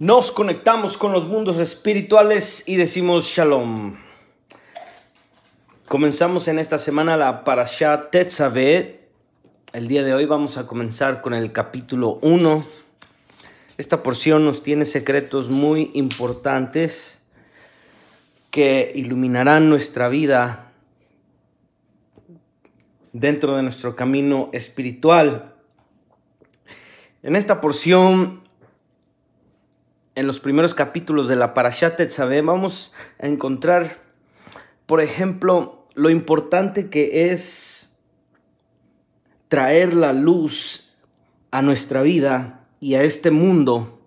nos conectamos con los mundos espirituales y decimos shalom. Comenzamos en esta semana la Parashá Tetzaveh. El día de hoy vamos a comenzar con el capítulo 1. Esta porción nos tiene secretos muy importantes que iluminarán nuestra vida dentro de nuestro camino espiritual. En esta porción en los primeros capítulos de la Parashat ¿sabe? vamos a encontrar, por ejemplo, lo importante que es traer la luz a nuestra vida y a este mundo.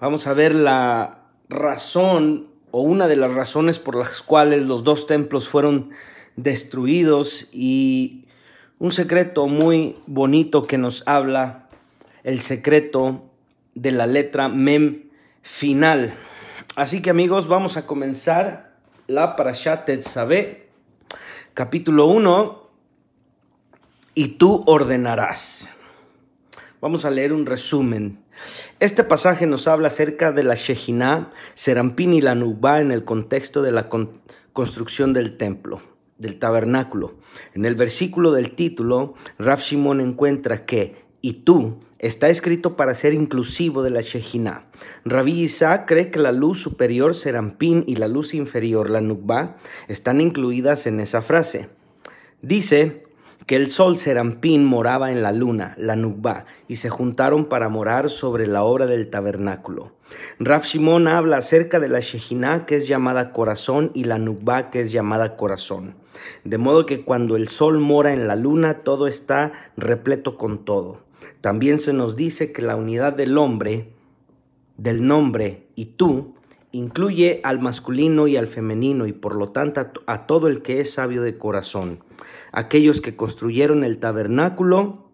Vamos a ver la razón o una de las razones por las cuales los dos templos fueron destruidos y un secreto muy bonito que nos habla el secreto de la letra mem final. Así que amigos, vamos a comenzar la parashat Tetzabé, capítulo 1, y tú ordenarás. Vamos a leer un resumen. Este pasaje nos habla acerca de la Shejinah, Serampín y la Nubá en el contexto de la construcción del templo, del tabernáculo. En el versículo del título, Raf Shimon encuentra que, y tú, está escrito para ser inclusivo de la Shejina. Rabbi Isaac cree que la luz superior, Serampín, y la luz inferior, la Nubá, están incluidas en esa frase. Dice que el sol Serampín moraba en la luna, la Nubá, y se juntaron para morar sobre la obra del tabernáculo. Raf Shimon habla acerca de la Shejina que es llamada corazón y la Nubá, que es llamada corazón. De modo que cuando el sol mora en la luna, todo está repleto con todo. También se nos dice que la unidad del hombre, del nombre y tú, incluye al masculino y al femenino y por lo tanto a todo el que es sabio de corazón. Aquellos que construyeron el tabernáculo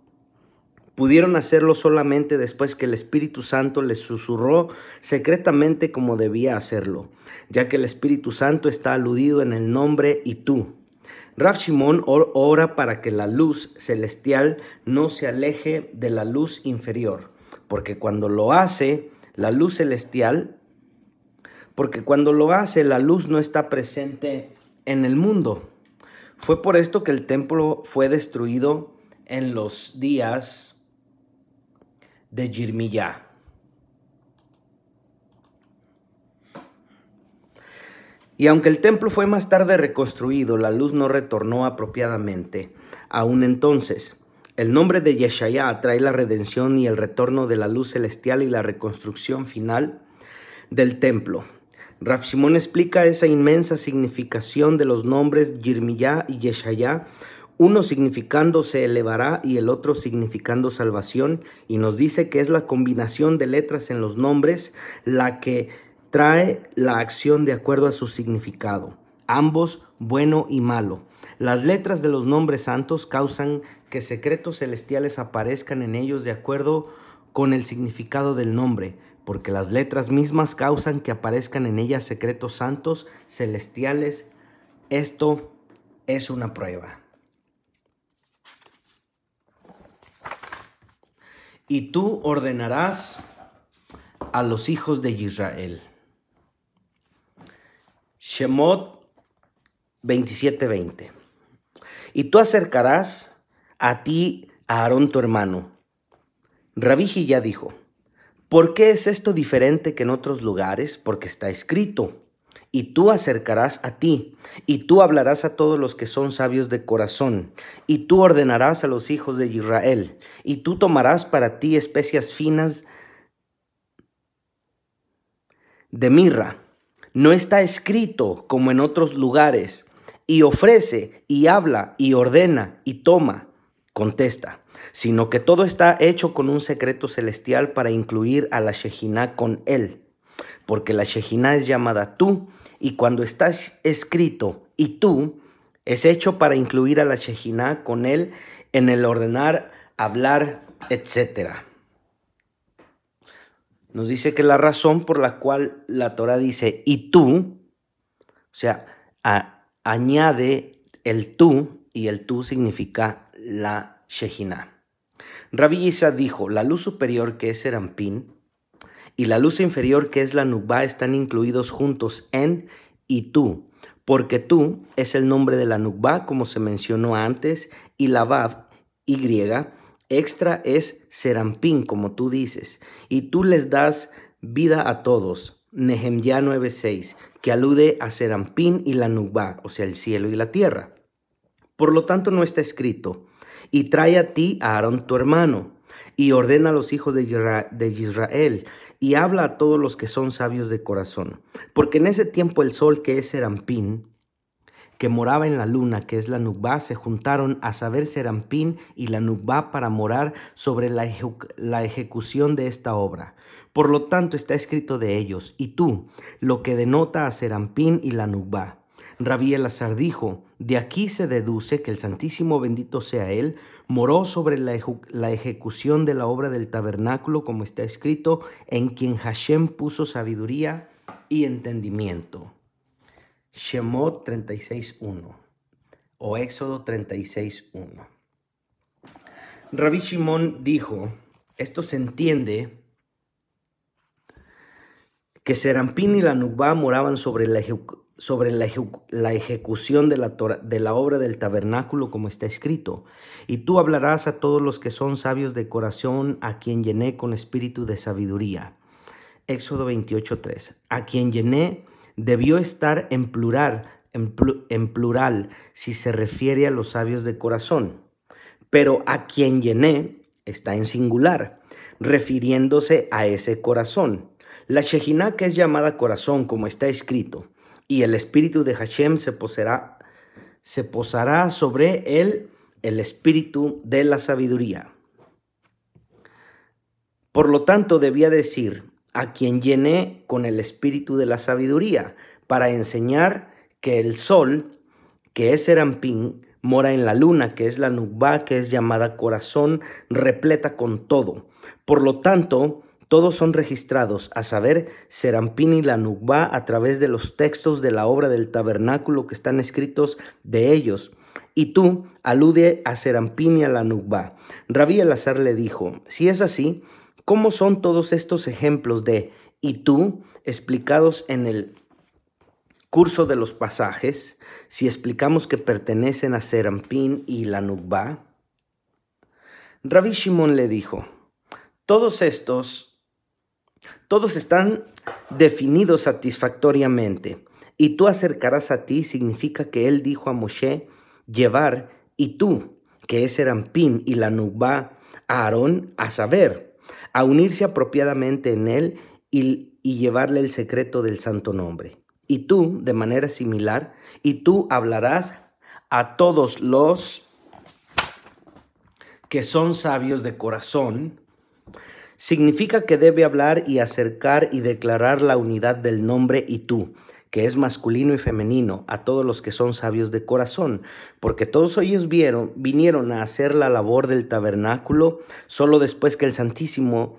pudieron hacerlo solamente después que el Espíritu Santo les susurró secretamente como debía hacerlo, ya que el Espíritu Santo está aludido en el nombre y tú. Raf Shimon ora para que la luz celestial no se aleje de la luz inferior, porque cuando lo hace, la luz celestial, porque cuando lo hace, la luz no está presente en el mundo. Fue por esto que el templo fue destruido en los días de Jirmiyah. Y aunque el templo fue más tarde reconstruido, la luz no retornó apropiadamente. Aún entonces, el nombre de Yeshaya trae la redención y el retorno de la luz celestial y la reconstrucción final del templo. Raf Shimon explica esa inmensa significación de los nombres Yirmiyá y Yeshaya, uno significando se elevará y el otro significando salvación, y nos dice que es la combinación de letras en los nombres la que trae la acción de acuerdo a su significado, ambos bueno y malo. Las letras de los nombres santos causan que secretos celestiales aparezcan en ellos de acuerdo con el significado del nombre, porque las letras mismas causan que aparezcan en ellas secretos santos celestiales. Esto es una prueba. Y tú ordenarás a los hijos de Israel. Shemot 27:20. Y tú acercarás a ti a Aarón tu hermano. Rabiji ya dijo, ¿por qué es esto diferente que en otros lugares? Porque está escrito, y tú acercarás a ti, y tú hablarás a todos los que son sabios de corazón, y tú ordenarás a los hijos de Israel, y tú tomarás para ti especias finas de mirra no está escrito como en otros lugares, y ofrece, y habla, y ordena, y toma, contesta, sino que todo está hecho con un secreto celestial para incluir a la Shejina con él, porque la Shejina es llamada tú, y cuando estás escrito y tú, es hecho para incluir a la Shejina con él en el ordenar, hablar, etcétera nos dice que la razón por la cual la Torah dice y tú, o sea, añade el tú y el tú significa la Shejina. Rabbi Yisa dijo, la luz superior que es Serampín y la luz inferior que es la Nubá están incluidos juntos en y tú, porque tú es el nombre de la Nubá como se mencionó antes y la Vav, Y Extra es serampín, como tú dices, y tú les das vida a todos. Nehemiah 9:6, que alude a serampín y la nubá, o sea, el cielo y la tierra. Por lo tanto, no está escrito, y trae a ti a Aarón tu hermano, y ordena a los hijos de Israel, y habla a todos los que son sabios de corazón, porque en ese tiempo el sol que es serampín, que moraba en la luna, que es la Nubá, se juntaron a saber Serampín y la Nubá para morar sobre la, ejecución de esta obra. Por lo tanto, está escrito de ellos, y tú, lo que denota a Serampín y la Nubá. Rabí Azar dijo, de aquí se deduce que el Santísimo bendito sea Él moró sobre la, la, ejecución de la obra del tabernáculo, como está escrito, en quien Hashem puso sabiduría y entendimiento. Shemot 36.1 o Éxodo 36.1. Rabbi Shimon dijo, esto se entiende que Serampín y la Nubá moraban sobre la, sobre la, ejecución de la, de la obra del tabernáculo como está escrito. Y tú hablarás a todos los que son sabios de corazón, a quien llené con espíritu de sabiduría. Éxodo 28.3. A quien llené debió estar en plural, en, plural, si se refiere a los sabios de corazón. Pero a quien llené está en singular, refiriéndose a ese corazón. La Shejiná que es llamada corazón, como está escrito, y el espíritu de Hashem se, se posará sobre él el espíritu de la sabiduría. Por lo tanto, debía decir, a quien llené con el espíritu de la sabiduría, para enseñar que el sol, que es Serampín, mora en la luna, que es la Nubá, que es llamada corazón, repleta con todo. Por lo tanto, todos son registrados, a saber, Serampín y la Nubá, a través de los textos de la obra del tabernáculo que están escritos de ellos. Y tú alude a Serampín y a la Nubá. Rabí Elazar le dijo, si es así, ¿Cómo son todos estos ejemplos de y tú explicados en el curso de los pasajes, si explicamos que pertenecen a Serampín y la Nubá? Rabbi le dijo, todos estos, todos están definidos satisfactoriamente, y tú acercarás a ti significa que él dijo a Moshe, llevar, y tú, que es Serampín y la Nubá, a Aarón, a saber, a unirse apropiadamente en él y, llevarle el secreto del santo nombre. Y tú, de manera similar, y tú hablarás a todos los que son sabios de corazón, significa que debe hablar y acercar y declarar la unidad del nombre y tú que es masculino y femenino, a todos los que son sabios de corazón, porque todos ellos vieron, vinieron a hacer la labor del tabernáculo solo después que el Santísimo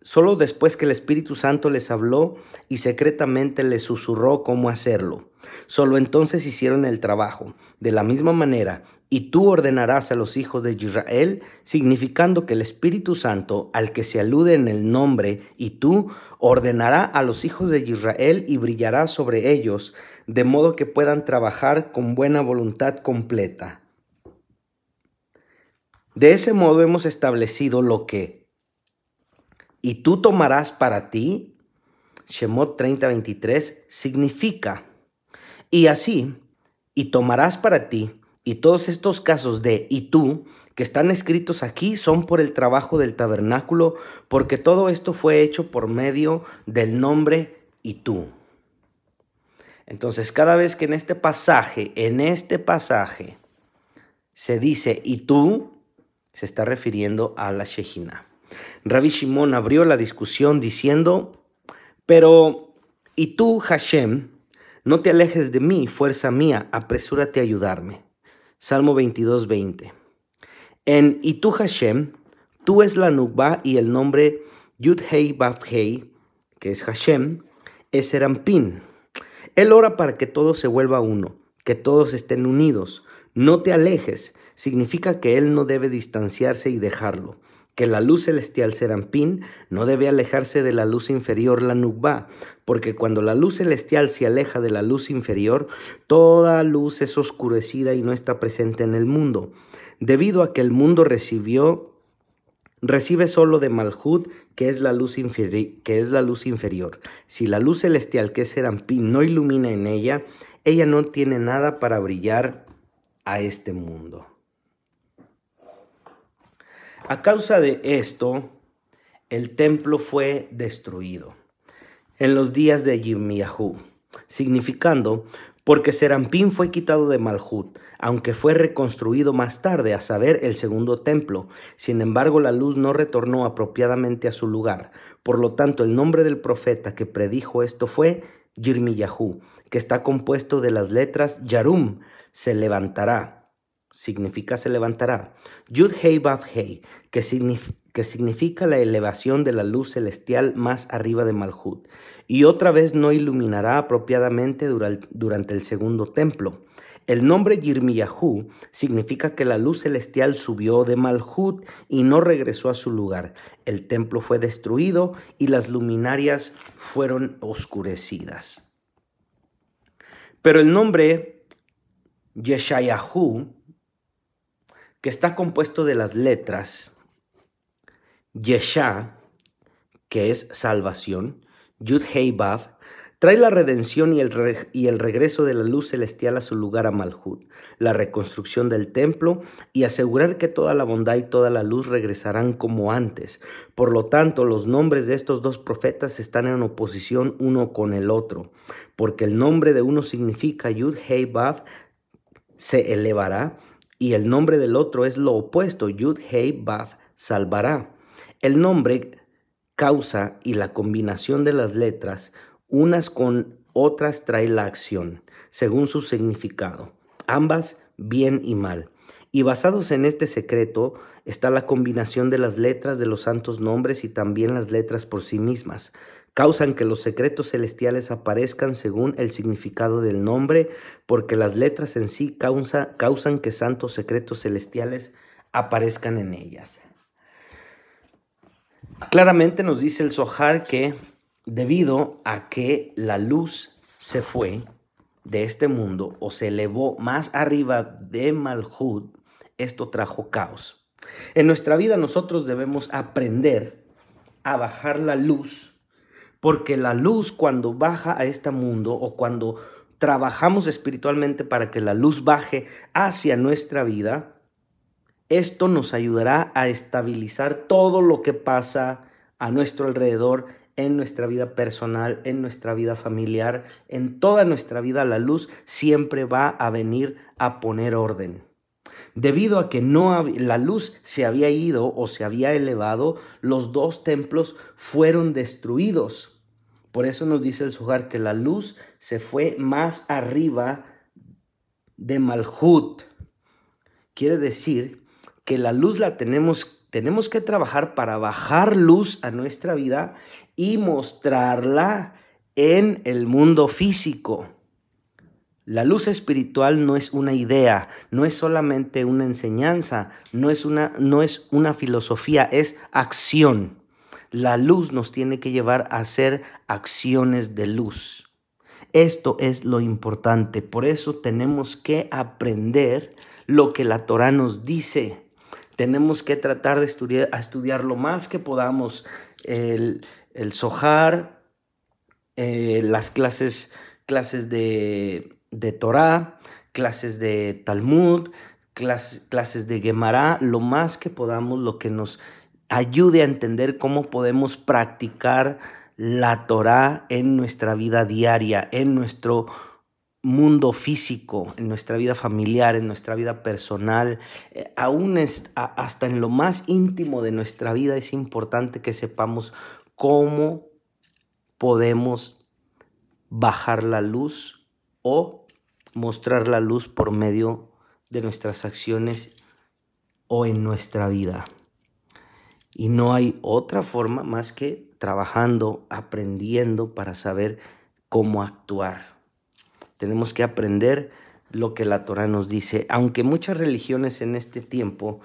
solo después que el Espíritu Santo les habló y secretamente les susurró cómo hacerlo. Solo entonces hicieron el trabajo. De la misma manera, y tú ordenarás a los hijos de Israel, significando que el Espíritu Santo, al que se alude en el nombre, y tú, ordenará a los hijos de Israel y brillará sobre ellos, de modo que puedan trabajar con buena voluntad completa. De ese modo hemos establecido lo que. Y tú tomarás para ti, Shemot 30:23, significa y así, y tomarás para ti, y todos estos casos de y tú, que están escritos aquí, son por el trabajo del tabernáculo, porque todo esto fue hecho por medio del nombre y tú. Entonces, cada vez que en este pasaje, en este pasaje, se dice y tú, se está refiriendo a la Shejina. Rabbi Shimon abrió la discusión diciendo, pero y tú, Hashem, no te alejes de mí, fuerza mía, apresúrate a ayudarme. Salmo 22, 20. En Itu Hashem, tú es la Nukba y el nombre Yud Hei Bab Hei, que es Hashem, es Erampin. Él ora para que todo se vuelva uno, que todos estén unidos. No te alejes, significa que Él no debe distanciarse y dejarlo que la luz celestial serampín no debe alejarse de la luz inferior, la nukba, porque cuando la luz celestial se aleja de la luz inferior, toda luz es oscurecida y no está presente en el mundo, debido a que el mundo recibió recibe solo de Malhud, que es la luz que es la luz inferior. Si la luz celestial que es serampín no ilumina en ella, ella no tiene nada para brillar a este mundo. A causa de esto, el templo fue destruido en los días de Yirmiyahu, significando porque Serampín fue quitado de Malhut, aunque fue reconstruido más tarde, a saber, el segundo templo. Sin embargo, la luz no retornó apropiadamente a su lugar. Por lo tanto, el nombre del profeta que predijo esto fue Yirmiyahu, que está compuesto de las letras Yarum, se levantará significa se levantará. Yud Hei Hei, que, significa la elevación de la luz celestial más arriba de Malhut, y otra vez no iluminará apropiadamente durante el segundo templo. El nombre Yirmiyahu significa que la luz celestial subió de Malhut y no regresó a su lugar. El templo fue destruido y las luminarias fueron oscurecidas. Pero el nombre Yeshayahu que está compuesto de las letras Yesha, que es salvación, Yud Hei Bav, trae la redención y el, regreso de la luz celestial a su lugar a Malhud, la reconstrucción del templo y asegurar que toda la bondad y toda la luz regresarán como antes. Por lo tanto, los nombres de estos dos profetas están en oposición uno con el otro, porque el nombre de uno significa Yud Hei Bav se elevará y el nombre del otro es lo opuesto, Yud Hei Bath salvará. El nombre, causa y la combinación de las letras, unas con otras trae la acción, según su significado, ambas bien y mal. Y basados en este secreto está la combinación de las letras de los santos nombres y también las letras por sí mismas causan que los secretos celestiales aparezcan según el significado del nombre, porque las letras en sí causan que santos secretos celestiales aparezcan en ellas. Claramente nos dice el Sohar que debido a que la luz se fue de este mundo o se elevó más arriba de Malhud, esto trajo caos. En nuestra vida nosotros debemos aprender a bajar la luz porque la luz cuando baja a este mundo o cuando trabajamos espiritualmente para que la luz baje hacia nuestra vida, esto nos ayudará a estabilizar todo lo que pasa a nuestro alrededor, en nuestra vida personal, en nuestra vida familiar, en toda nuestra vida. La luz siempre va a venir a poner orden. Debido a que no la luz se había ido o se había elevado, los dos templos fueron destruidos por eso nos dice el sujar que la luz se fue más arriba de Malhut. Quiere decir que la luz la tenemos, tenemos que trabajar para bajar luz a nuestra vida y mostrarla en el mundo físico. La luz espiritual no es una idea, no es solamente una enseñanza, no es una, no es una filosofía, es acción. La luz nos tiene que llevar a hacer acciones de luz. Esto es lo importante. Por eso tenemos que aprender lo que la Torah nos dice. Tenemos que tratar de estudiar, estudiar lo más que podamos. El, el sojar, eh, las clases, clases de, Torah, clases de Talmud, clases, clases de Gemara, lo más que podamos, lo que nos ayude a entender cómo podemos practicar la Torah en nuestra vida diaria, en nuestro mundo físico, en nuestra vida familiar, en nuestra vida personal, eh, aún hasta en lo más íntimo de nuestra vida es importante que sepamos cómo podemos bajar la luz o mostrar la luz por medio de nuestras acciones o en nuestra vida. Y no hay otra forma más que trabajando, aprendiendo para saber cómo actuar. Tenemos que aprender lo que la Torah nos dice, aunque muchas religiones en este tiempo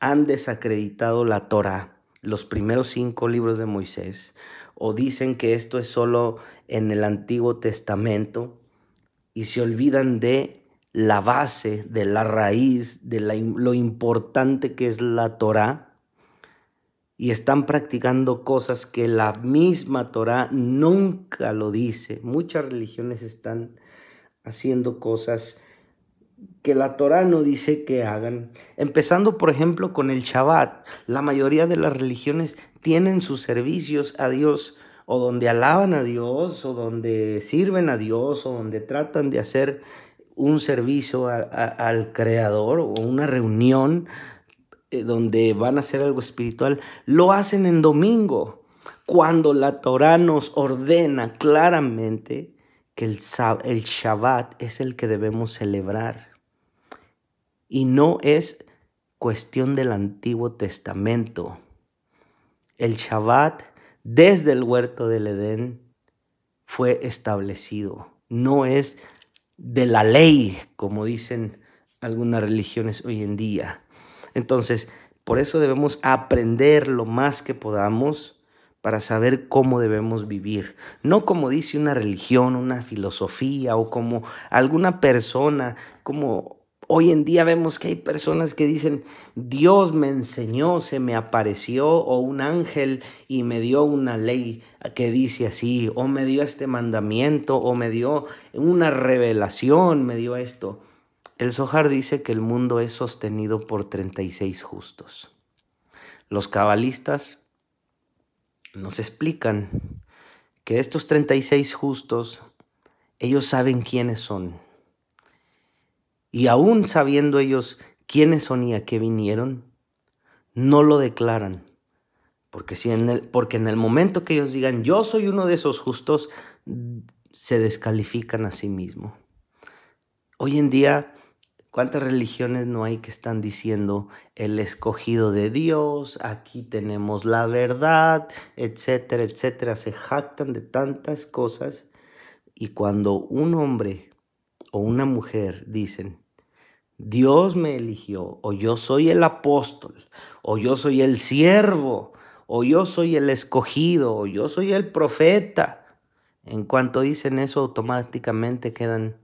han desacreditado la Torah, los primeros cinco libros de Moisés, o dicen que esto es solo en el Antiguo Testamento, y se olvidan de la base, de la raíz, de lo importante que es la Torah, y están practicando cosas que la misma Torá nunca lo dice. Muchas religiones están haciendo cosas que la Torá no dice que hagan. Empezando, por ejemplo, con el Shabbat. La mayoría de las religiones tienen sus servicios a Dios o donde alaban a Dios o donde sirven a Dios o donde tratan de hacer un servicio al Creador o una reunión eh, donde van a hacer algo espiritual, lo hacen en domingo, cuando la Torah nos ordena claramente que el, Shabbat es el que debemos celebrar. Y no es cuestión del Antiguo Testamento. El Shabbat desde el huerto del Edén fue establecido. No es de la ley, como dicen algunas religiones hoy en día. Entonces, por eso debemos aprender lo más que podamos para saber cómo debemos vivir, no como dice una religión, una filosofía o como alguna persona, como hoy en día vemos que hay personas que dicen, Dios me enseñó, se me apareció o un ángel y me dio una ley que dice así, o me dio este mandamiento, o me dio una revelación, me dio esto. El Zohar dice que el mundo es sostenido por 36 justos. Los cabalistas nos explican que estos 36 justos, ellos saben quiénes son. Y aún sabiendo ellos quiénes son y a qué vinieron, no lo declaran. Porque, si en el, porque en el momento que ellos digan, yo soy uno de esos justos, se descalifican a sí mismos. Hoy en día ¿Cuántas religiones no hay que están diciendo el escogido de Dios, aquí tenemos la verdad, etcétera, etcétera? Se jactan de tantas cosas y cuando un hombre o una mujer dicen, Dios me eligió, o yo soy el apóstol, o yo soy el siervo, o yo soy el escogido, o yo soy el profeta. En cuanto dicen eso, automáticamente quedan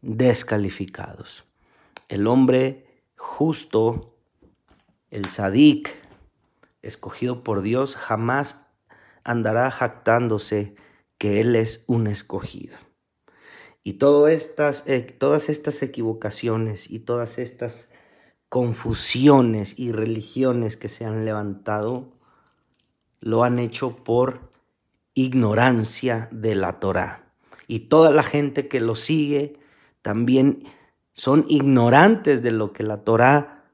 descalificados el hombre justo, el sadik, escogido por Dios, jamás andará jactándose que Él es un escogido. Y todas estas, eh, todas estas equivocaciones y todas estas confusiones y religiones que se han levantado lo han hecho por ignorancia de la Torá. Y toda la gente que lo sigue también son ignorantes de lo que la Torá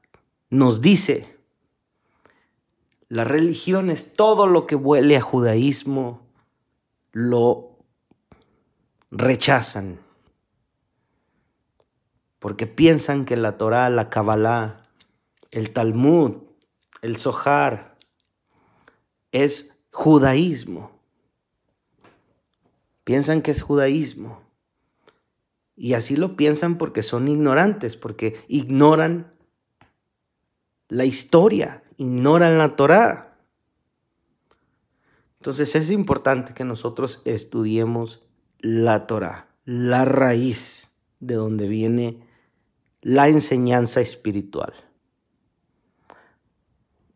nos dice. La religión es todo lo que huele a judaísmo, lo rechazan. Porque piensan que la Torá, la Kabbalah, el Talmud, el Sohar, es judaísmo. Piensan que es judaísmo. Y así lo piensan porque son ignorantes, porque ignoran la historia, ignoran la Torá. Entonces es importante que nosotros estudiemos la Torá, la raíz de donde viene la enseñanza espiritual.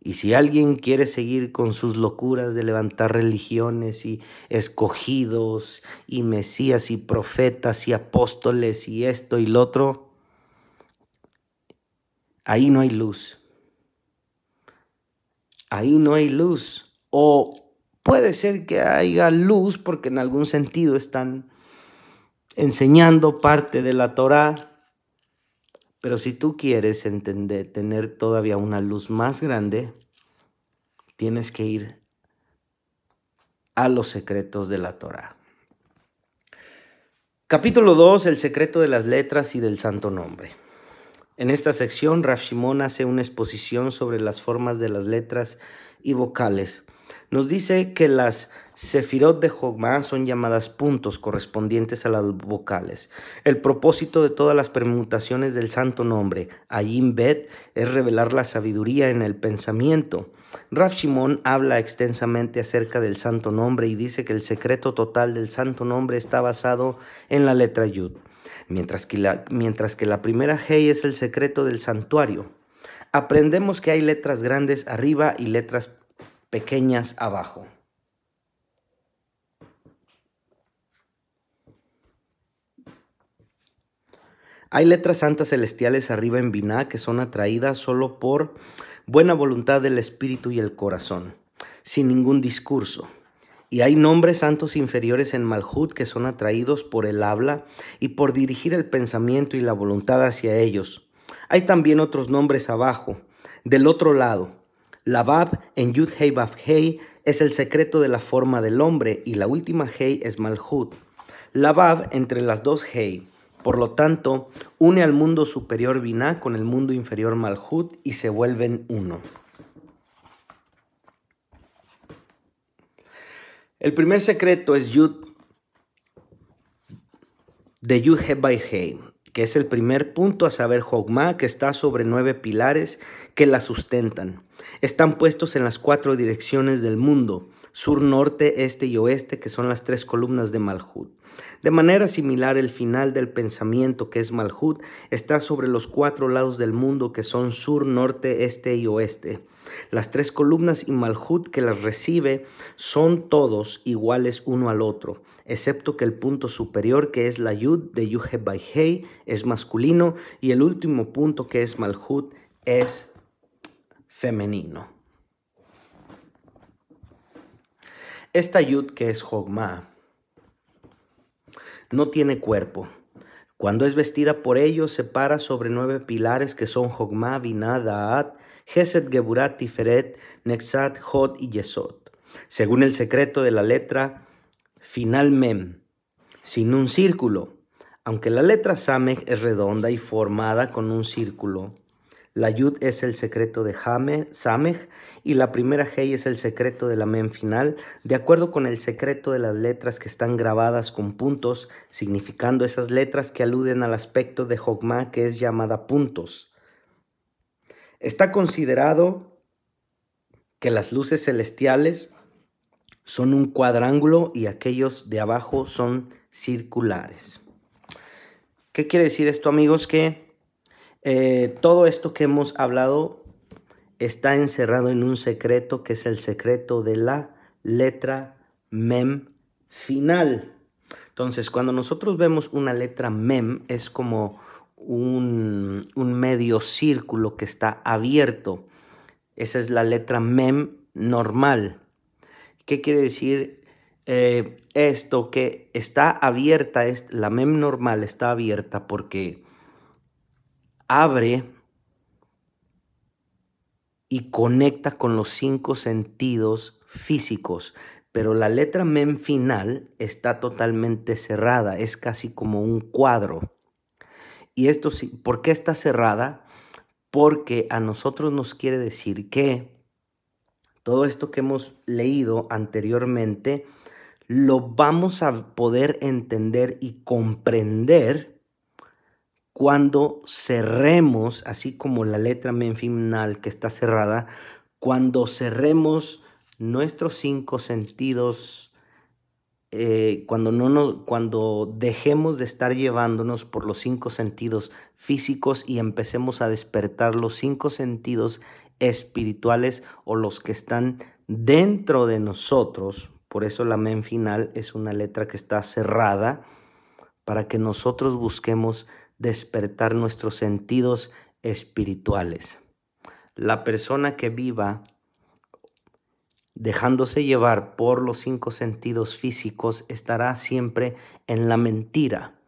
Y si alguien quiere seguir con sus locuras de levantar religiones y escogidos y mesías y profetas y apóstoles y esto y lo otro, ahí no hay luz. Ahí no hay luz. O puede ser que haya luz porque en algún sentido están enseñando parte de la Torá, pero si tú quieres entender, tener todavía una luz más grande, tienes que ir a los secretos de la Torah. Capítulo 2, el secreto de las letras y del santo nombre. En esta sección, Rav hace una exposición sobre las formas de las letras y vocales. Nos dice que las Sefirot de Jogma son llamadas puntos correspondientes a las vocales. El propósito de todas las permutaciones del santo nombre, Ayim es revelar la sabiduría en el pensamiento. Raf Shimon habla extensamente acerca del santo nombre y dice que el secreto total del santo nombre está basado en la letra Yud, mientras que la, mientras que la primera Hey es el secreto del santuario. Aprendemos que hay letras grandes arriba y letras pequeñas abajo. Hay letras santas celestiales arriba en Biná que son atraídas solo por buena voluntad del espíritu y el corazón, sin ningún discurso. Y hay nombres santos inferiores en Malhut que son atraídos por el habla y por dirigir el pensamiento y la voluntad hacia ellos. Hay también otros nombres abajo, del otro lado. Labab en Yud Hei Baf Hei es el secreto de la forma del hombre y la última Hei es Malhut. Labab entre las dos Hei por lo tanto, une al mundo superior Binah con el mundo inferior Malhut y se vuelven uno. El primer secreto es Yud de Yud He, que es el primer punto a saber Jogma, que está sobre nueve pilares que la sustentan. Están puestos en las cuatro direcciones del mundo, sur, norte, este y oeste, que son las tres columnas de Malhut. De manera similar, el final del pensamiento, que es Malhut, está sobre los cuatro lados del mundo, que son sur, norte, este y oeste. Las tres columnas y Malhut que las recibe son todos iguales uno al otro, excepto que el punto superior, que es la Yud de Yuhebaihei, es masculino, y el último punto, que es Malhut, es femenino. Esta Yud, que es Hogmah no tiene cuerpo. Cuando es vestida por ellos, se para sobre nueve pilares que son Jogma, Binah, Daat, Geset, Geburat, Tiferet, Nexat, Jod y Yesod. Según el secreto de la letra final Mem, sin un círculo, aunque la letra Sameh es redonda y formada con un círculo la yud es el secreto de Jame, Sameh y la primera hey es el secreto de la Men final, de acuerdo con el secreto de las letras que están grabadas con puntos, significando esas letras que aluden al aspecto de Jogma que es llamada puntos. Está considerado que las luces celestiales son un cuadrángulo y aquellos de abajo son circulares. ¿Qué quiere decir esto amigos? Que eh, todo esto que hemos hablado está encerrado en un secreto que es el secreto de la letra mem final. Entonces, cuando nosotros vemos una letra mem, es como un, medio círculo que está abierto. Esa es la letra mem normal. ¿Qué quiere decir eh, esto? Que está abierta, la mem normal está abierta porque abre y conecta con los cinco sentidos físicos, pero la letra mem final está totalmente cerrada, es casi como un cuadro. ¿Y esto por qué está cerrada? Porque a nosotros nos quiere decir que todo esto que hemos leído anteriormente lo vamos a poder entender y comprender cuando cerremos, así como la letra men final que está cerrada, cuando cerremos nuestros cinco sentidos, eh, cuando, no cuando dejemos de estar llevándonos por los cinco sentidos físicos y empecemos a despertar los cinco sentidos espirituales o los que están dentro de nosotros, por eso la men final es una letra que está cerrada, para que nosotros busquemos despertar nuestros sentidos espirituales. La persona que viva dejándose llevar por los cinco sentidos físicos estará siempre en la mentira,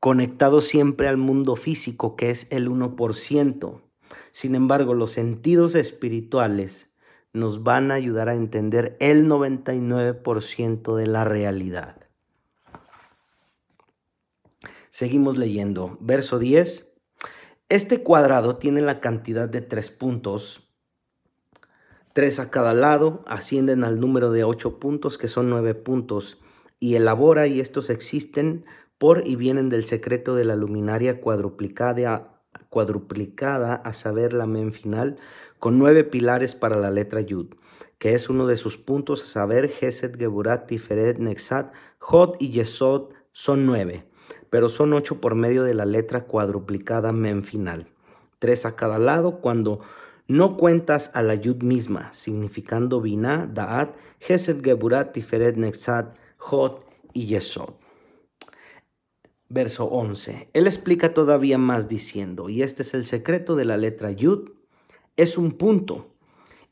conectado siempre al mundo físico que es el 1%. Sin embargo, los sentidos espirituales nos van a ayudar a entender el 99% de la realidad. Seguimos leyendo. Verso 10. Este cuadrado tiene la cantidad de tres puntos, tres a cada lado, ascienden al número de ocho puntos, que son nueve puntos, y elabora, y estos existen por y vienen del secreto de la luminaria cuadruplicada, cuadruplicada a saber la men final, con nueve pilares para la letra Yud, que es uno de sus puntos, a saber, Geset, Geburat, Tiferet, Nexat, Jod y Yesod son nueve pero son ocho por medio de la letra cuadruplicada men final, tres a cada lado cuando no cuentas a la yud misma, significando binah, da'at, geburat, tiferet, nexat, hot y yesod. Verso 11. Él explica todavía más diciendo, y este es el secreto de la letra yud, es un punto,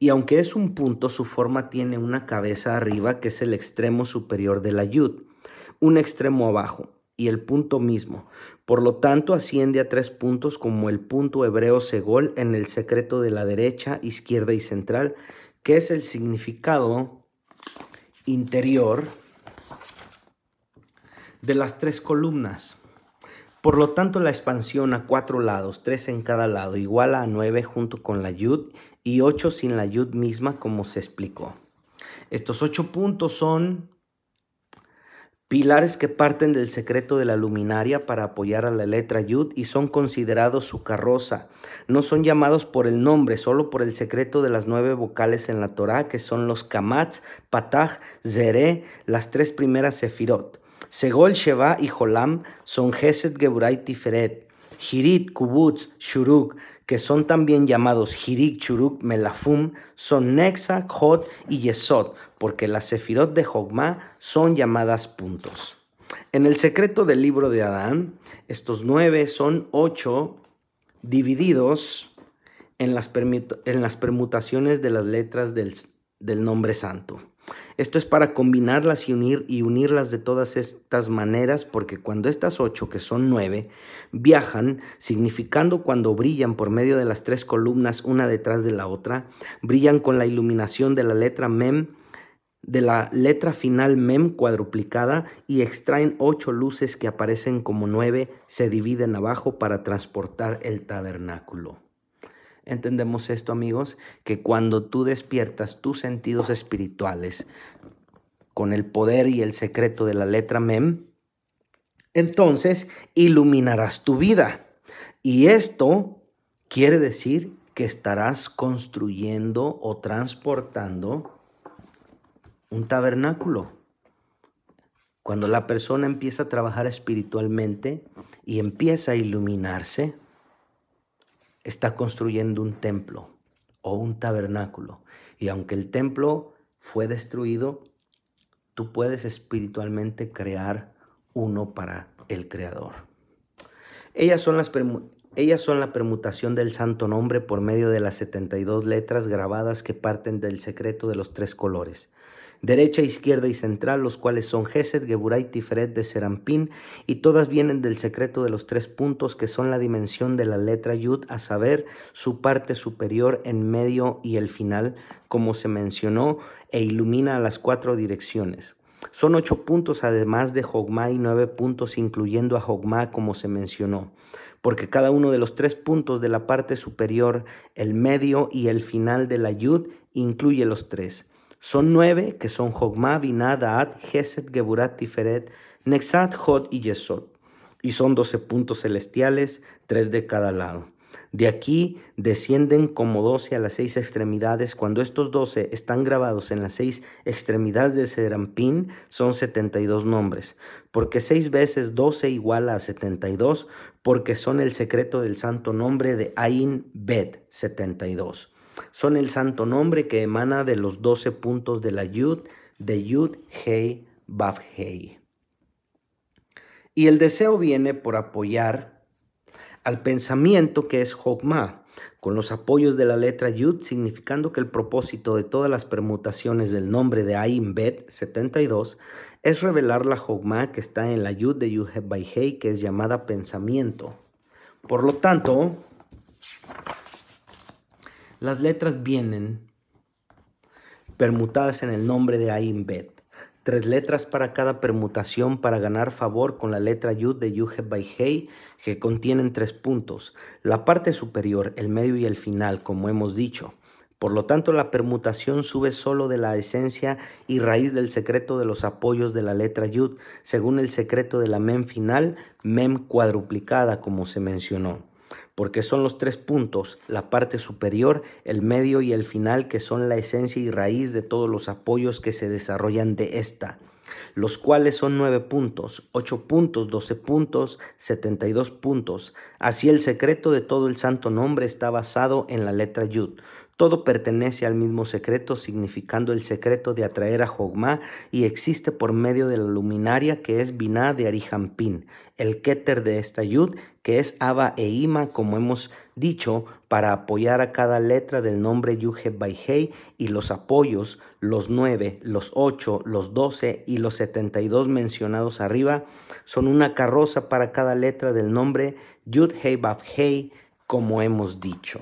y aunque es un punto, su forma tiene una cabeza arriba que es el extremo superior de la yud, un extremo abajo, y el punto mismo. Por lo tanto, asciende a tres puntos como el punto hebreo segol en el secreto de la derecha, izquierda y central, que es el significado interior de las tres columnas. Por lo tanto, la expansión a cuatro lados, tres en cada lado, igual a nueve junto con la yud y ocho sin la yud misma, como se explicó. Estos ocho puntos son pilares que parten del secreto de la luminaria para apoyar a la letra Yud y son considerados su carroza. No son llamados por el nombre, solo por el secreto de las nueve vocales en la Torá, que son los Kamatz, Pataj, Zeré, las tres primeras Sefirot. Segol, Sheva y Jolam son Geset, y Tiferet. Jirit, Kubutz, Shuruk que son también llamados Hirik, Churuk, Melafum, son Nexa, Jot y Yesod, porque las Sefirot de Jogma son llamadas puntos. En el secreto del libro de Adán, estos nueve son ocho divididos en las, permutaciones de las letras del nombre santo. Esto es para combinarlas y, unir, y unirlas de todas estas maneras, porque cuando estas ocho, que son nueve, viajan, significando cuando brillan por medio de las tres columnas una detrás de la otra, brillan con la iluminación de la letra Mem, de la letra final mem cuadruplicada y extraen ocho luces que aparecen como nueve, se dividen abajo para transportar el tabernáculo. Entendemos esto, amigos, que cuando tú despiertas tus sentidos espirituales con el poder y el secreto de la letra Mem, e entonces iluminarás tu vida. Y esto quiere decir que estarás construyendo o transportando un tabernáculo. Cuando la persona empieza a trabajar espiritualmente y empieza a iluminarse, está construyendo un templo o un tabernáculo. Y aunque el templo fue destruido, tú puedes espiritualmente crear uno para el Creador. Ellas son, las ellas son la permutación del santo nombre por medio de las 72 letras grabadas que parten del secreto de los tres colores derecha, izquierda y central, los cuales son Geset, y Tiferet de Serampín, y todas vienen del secreto de los tres puntos que son la dimensión de la letra Yud, a saber, su parte superior, en medio y el final, como se mencionó, e ilumina las cuatro direcciones. Son ocho puntos además de Jogma y nueve puntos incluyendo a Jogma como se mencionó, porque cada uno de los tres puntos de la parte superior, el medio y el final de la Yud incluye los tres. Son nueve que son Jogma, Binadaat, Daat, Geset, Geburat, Tiferet, Nexat, Jod y Yesod. Y son doce puntos celestiales, tres de cada lado. De aquí descienden como doce a las seis extremidades. Cuando estos doce están grabados en las seis extremidades de Serampín, son setenta y dos nombres. Porque seis veces doce iguala a setenta y dos, porque son el secreto del santo nombre de Ain Bet, setenta y dos. Son el santo nombre que emana de los doce puntos de la Yud, de Yud, Hei, bav, Y el deseo viene por apoyar al pensamiento que es Jogma, con los apoyos de la letra Yud, significando que el propósito de todas las permutaciones del nombre de Ayin Bet 72 es revelar la Jogma que está en la Yud de Yud Hei, que es llamada pensamiento. Por lo tanto, las letras vienen permutadas en el nombre de Ain Bet. Tres letras para cada permutación para ganar favor con la letra Yud de Yuhet Baihei, que contienen tres puntos, la parte superior, el medio y el final, como hemos dicho. Por lo tanto, la permutación sube solo de la esencia y raíz del secreto de los apoyos de la letra Yud, según el secreto de la mem final, mem cuadruplicada, como se mencionó porque son los tres puntos, la parte superior, el medio y el final, que son la esencia y raíz de todos los apoyos que se desarrollan de esta los cuales son nueve puntos, ocho puntos, doce puntos, setenta y dos puntos. Así el secreto de todo el santo nombre está basado en la letra Yud, todo pertenece al mismo secreto, significando el secreto de atraer a Jogma y existe por medio de la luminaria que es Binah de Arihampin, el Keter de esta Yud, que es Abba e Ima, como hemos dicho, para apoyar a cada letra del nombre yuge Baihei y los apoyos, los 9, los 8, los 12 y los 72 mencionados arriba, son una carroza para cada letra del nombre Yud Hei Hei, como hemos dicho.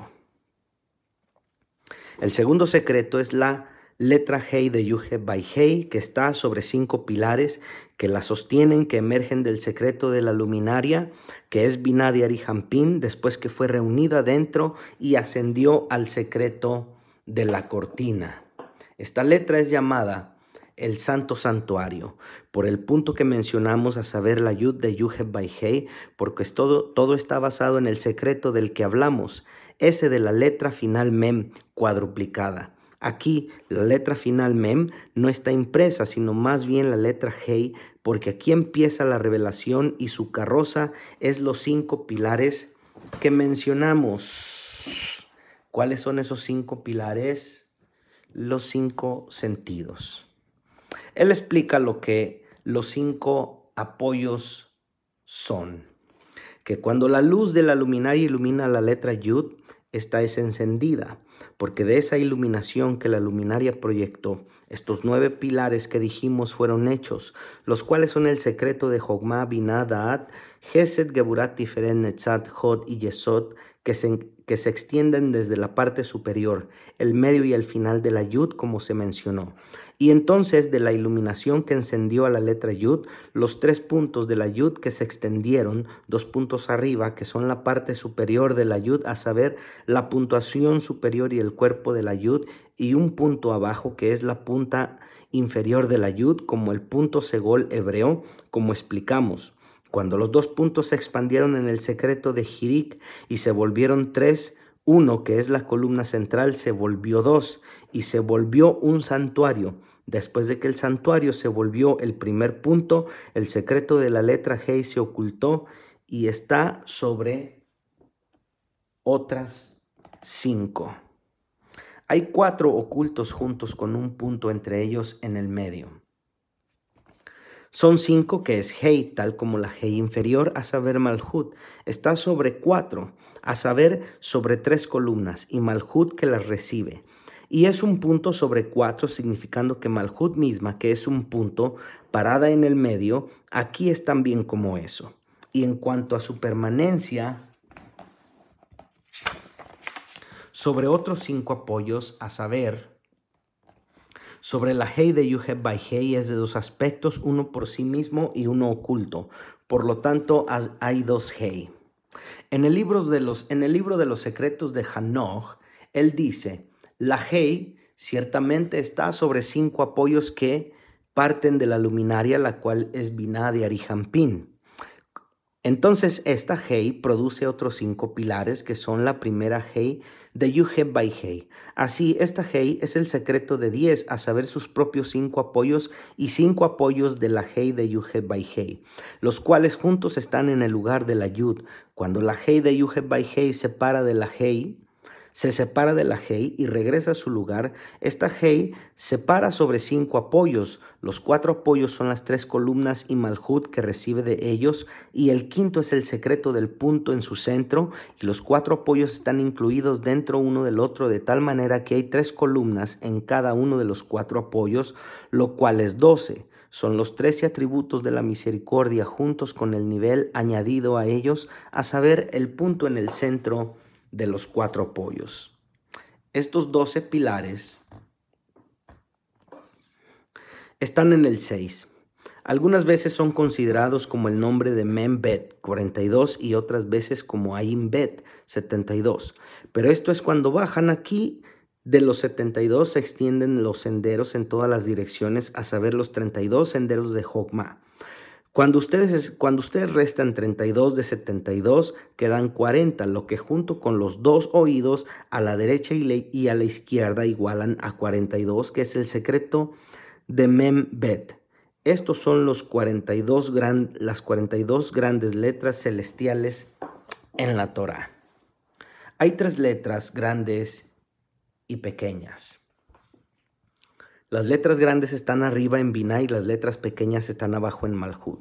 El segundo secreto es la letra Hei de Yuge by que está sobre cinco pilares que la sostienen, que emergen del secreto de la luminaria, que es Binadi Arihampin, después que fue reunida dentro y ascendió al secreto de la cortina. Esta letra es llamada el Santo Santuario, por el punto que mencionamos a saber la Yud de Yuge porque es todo, todo está basado en el secreto del que hablamos, ese de la letra final Mem, cuadruplicada. Aquí la letra final mem no está impresa, sino más bien la letra hey porque aquí empieza la revelación y su carroza es los cinco pilares que mencionamos. ¿Cuáles son esos cinco pilares? Los cinco sentidos. Él explica lo que los cinco apoyos son. Que cuando la luz de la luminaria ilumina la letra Yud, esta es encendida porque de esa iluminación que la luminaria proyectó, estos nueve pilares que dijimos fueron hechos, los cuales son el secreto de Jogma, Binah, Daat, Geset, Geburat, Tiferet, Netzat, Jod y Yesod, que se, que se extienden desde la parte superior, el medio y el final de la yud, como se mencionó. Y entonces de la iluminación que encendió a la letra Yud, los tres puntos de la Yud que se extendieron, dos puntos arriba, que son la parte superior de la Yud, a saber, la puntuación superior y el cuerpo de la Yud, y un punto abajo, que es la punta inferior de la Yud, como el punto segol hebreo, como explicamos. Cuando los dos puntos se expandieron en el secreto de Jirik y se volvieron tres, uno, que es la columna central, se volvió dos y se volvió un santuario Después de que el santuario se volvió el primer punto, el secreto de la letra G se ocultó y está sobre otras cinco. Hay cuatro ocultos juntos con un punto entre ellos en el medio. Son cinco que es Hei, tal como la Hei inferior, a saber Malhut. Está sobre cuatro, a saber sobre tres columnas, y Malhut que las recibe y es un punto sobre cuatro, significando que Malhut misma, que es un punto parada en el medio, aquí es también bien como eso. Y en cuanto a su permanencia, sobre otros cinco apoyos, a saber, sobre la Hei de have by Hei es de dos aspectos, uno por sí mismo y uno oculto. Por lo tanto, hay dos Hei. En el libro de los, en el libro de los secretos de Hanoch, él dice, la Hei ciertamente está sobre cinco apoyos que parten de la luminaria, la cual es Biná de Arihampin. Entonces, esta Hei produce otros cinco pilares que son la primera Hei de Yuhe by Hei. Así, esta Hei es el secreto de 10, a saber sus propios cinco apoyos y cinco apoyos de la Hei de Yuhe by Hei, los cuales juntos están en el lugar de la Yud. Cuando la Hei de Yuhe by Hei se para de la Hei se separa de la Hei y regresa a su lugar. Esta Hei se sobre cinco apoyos. Los cuatro apoyos son las tres columnas y Malhut que recibe de ellos, y el quinto es el secreto del punto en su centro, y los cuatro apoyos están incluidos dentro uno del otro, de tal manera que hay tres columnas en cada uno de los cuatro apoyos, lo cual es doce son los trece atributos de la misericordia juntos con el nivel añadido a ellos, a saber, el punto en el centro de los cuatro pollos. Estos 12 pilares están en el 6. Algunas veces son considerados como el nombre de Membet 42 y otras veces como Aimbet 72. Pero esto es cuando bajan aquí de los 72 se extienden los senderos en todas las direcciones, a saber los 32 senderos de Hogma. Cuando ustedes, cuando ustedes restan 32 de 72, quedan 40, lo que junto con los dos oídos a la derecha y, a la izquierda igualan a 42, que es el secreto de Membet. Estos son los 42 gran, las 42 grandes letras celestiales en la Torah. Hay tres letras grandes y pequeñas. Las letras grandes están arriba en Binah y las letras pequeñas están abajo en Malhud.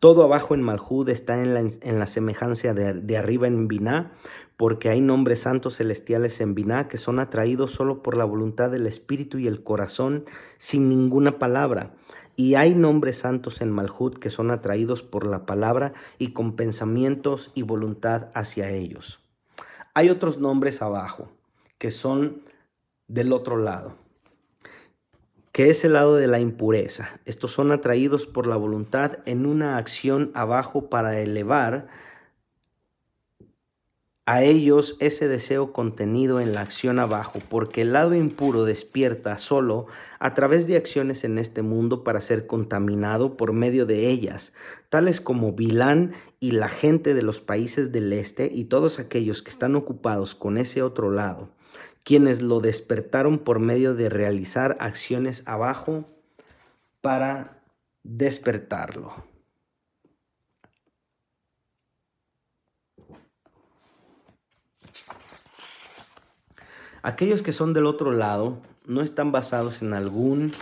Todo abajo en Malhud está en la, en semejanza de, arriba en Binah, porque hay nombres santos celestiales en Binah que son atraídos solo por la voluntad del espíritu y el corazón, sin ninguna palabra. Y hay nombres santos en Malhud que son atraídos por la palabra y con pensamientos y voluntad hacia ellos. Hay otros nombres abajo que son del otro lado que es el lado de la impureza. Estos son atraídos por la voluntad en una acción abajo para elevar a ellos ese deseo contenido en la acción abajo, porque el lado impuro despierta solo a través de acciones en este mundo para ser contaminado por medio de ellas, tales como Vilán y la gente de los países del este y todos aquellos que están ocupados con ese otro lado quienes lo despertaron por medio de realizar acciones abajo para despertarlo. Aquellos que son del otro lado no están basados en algún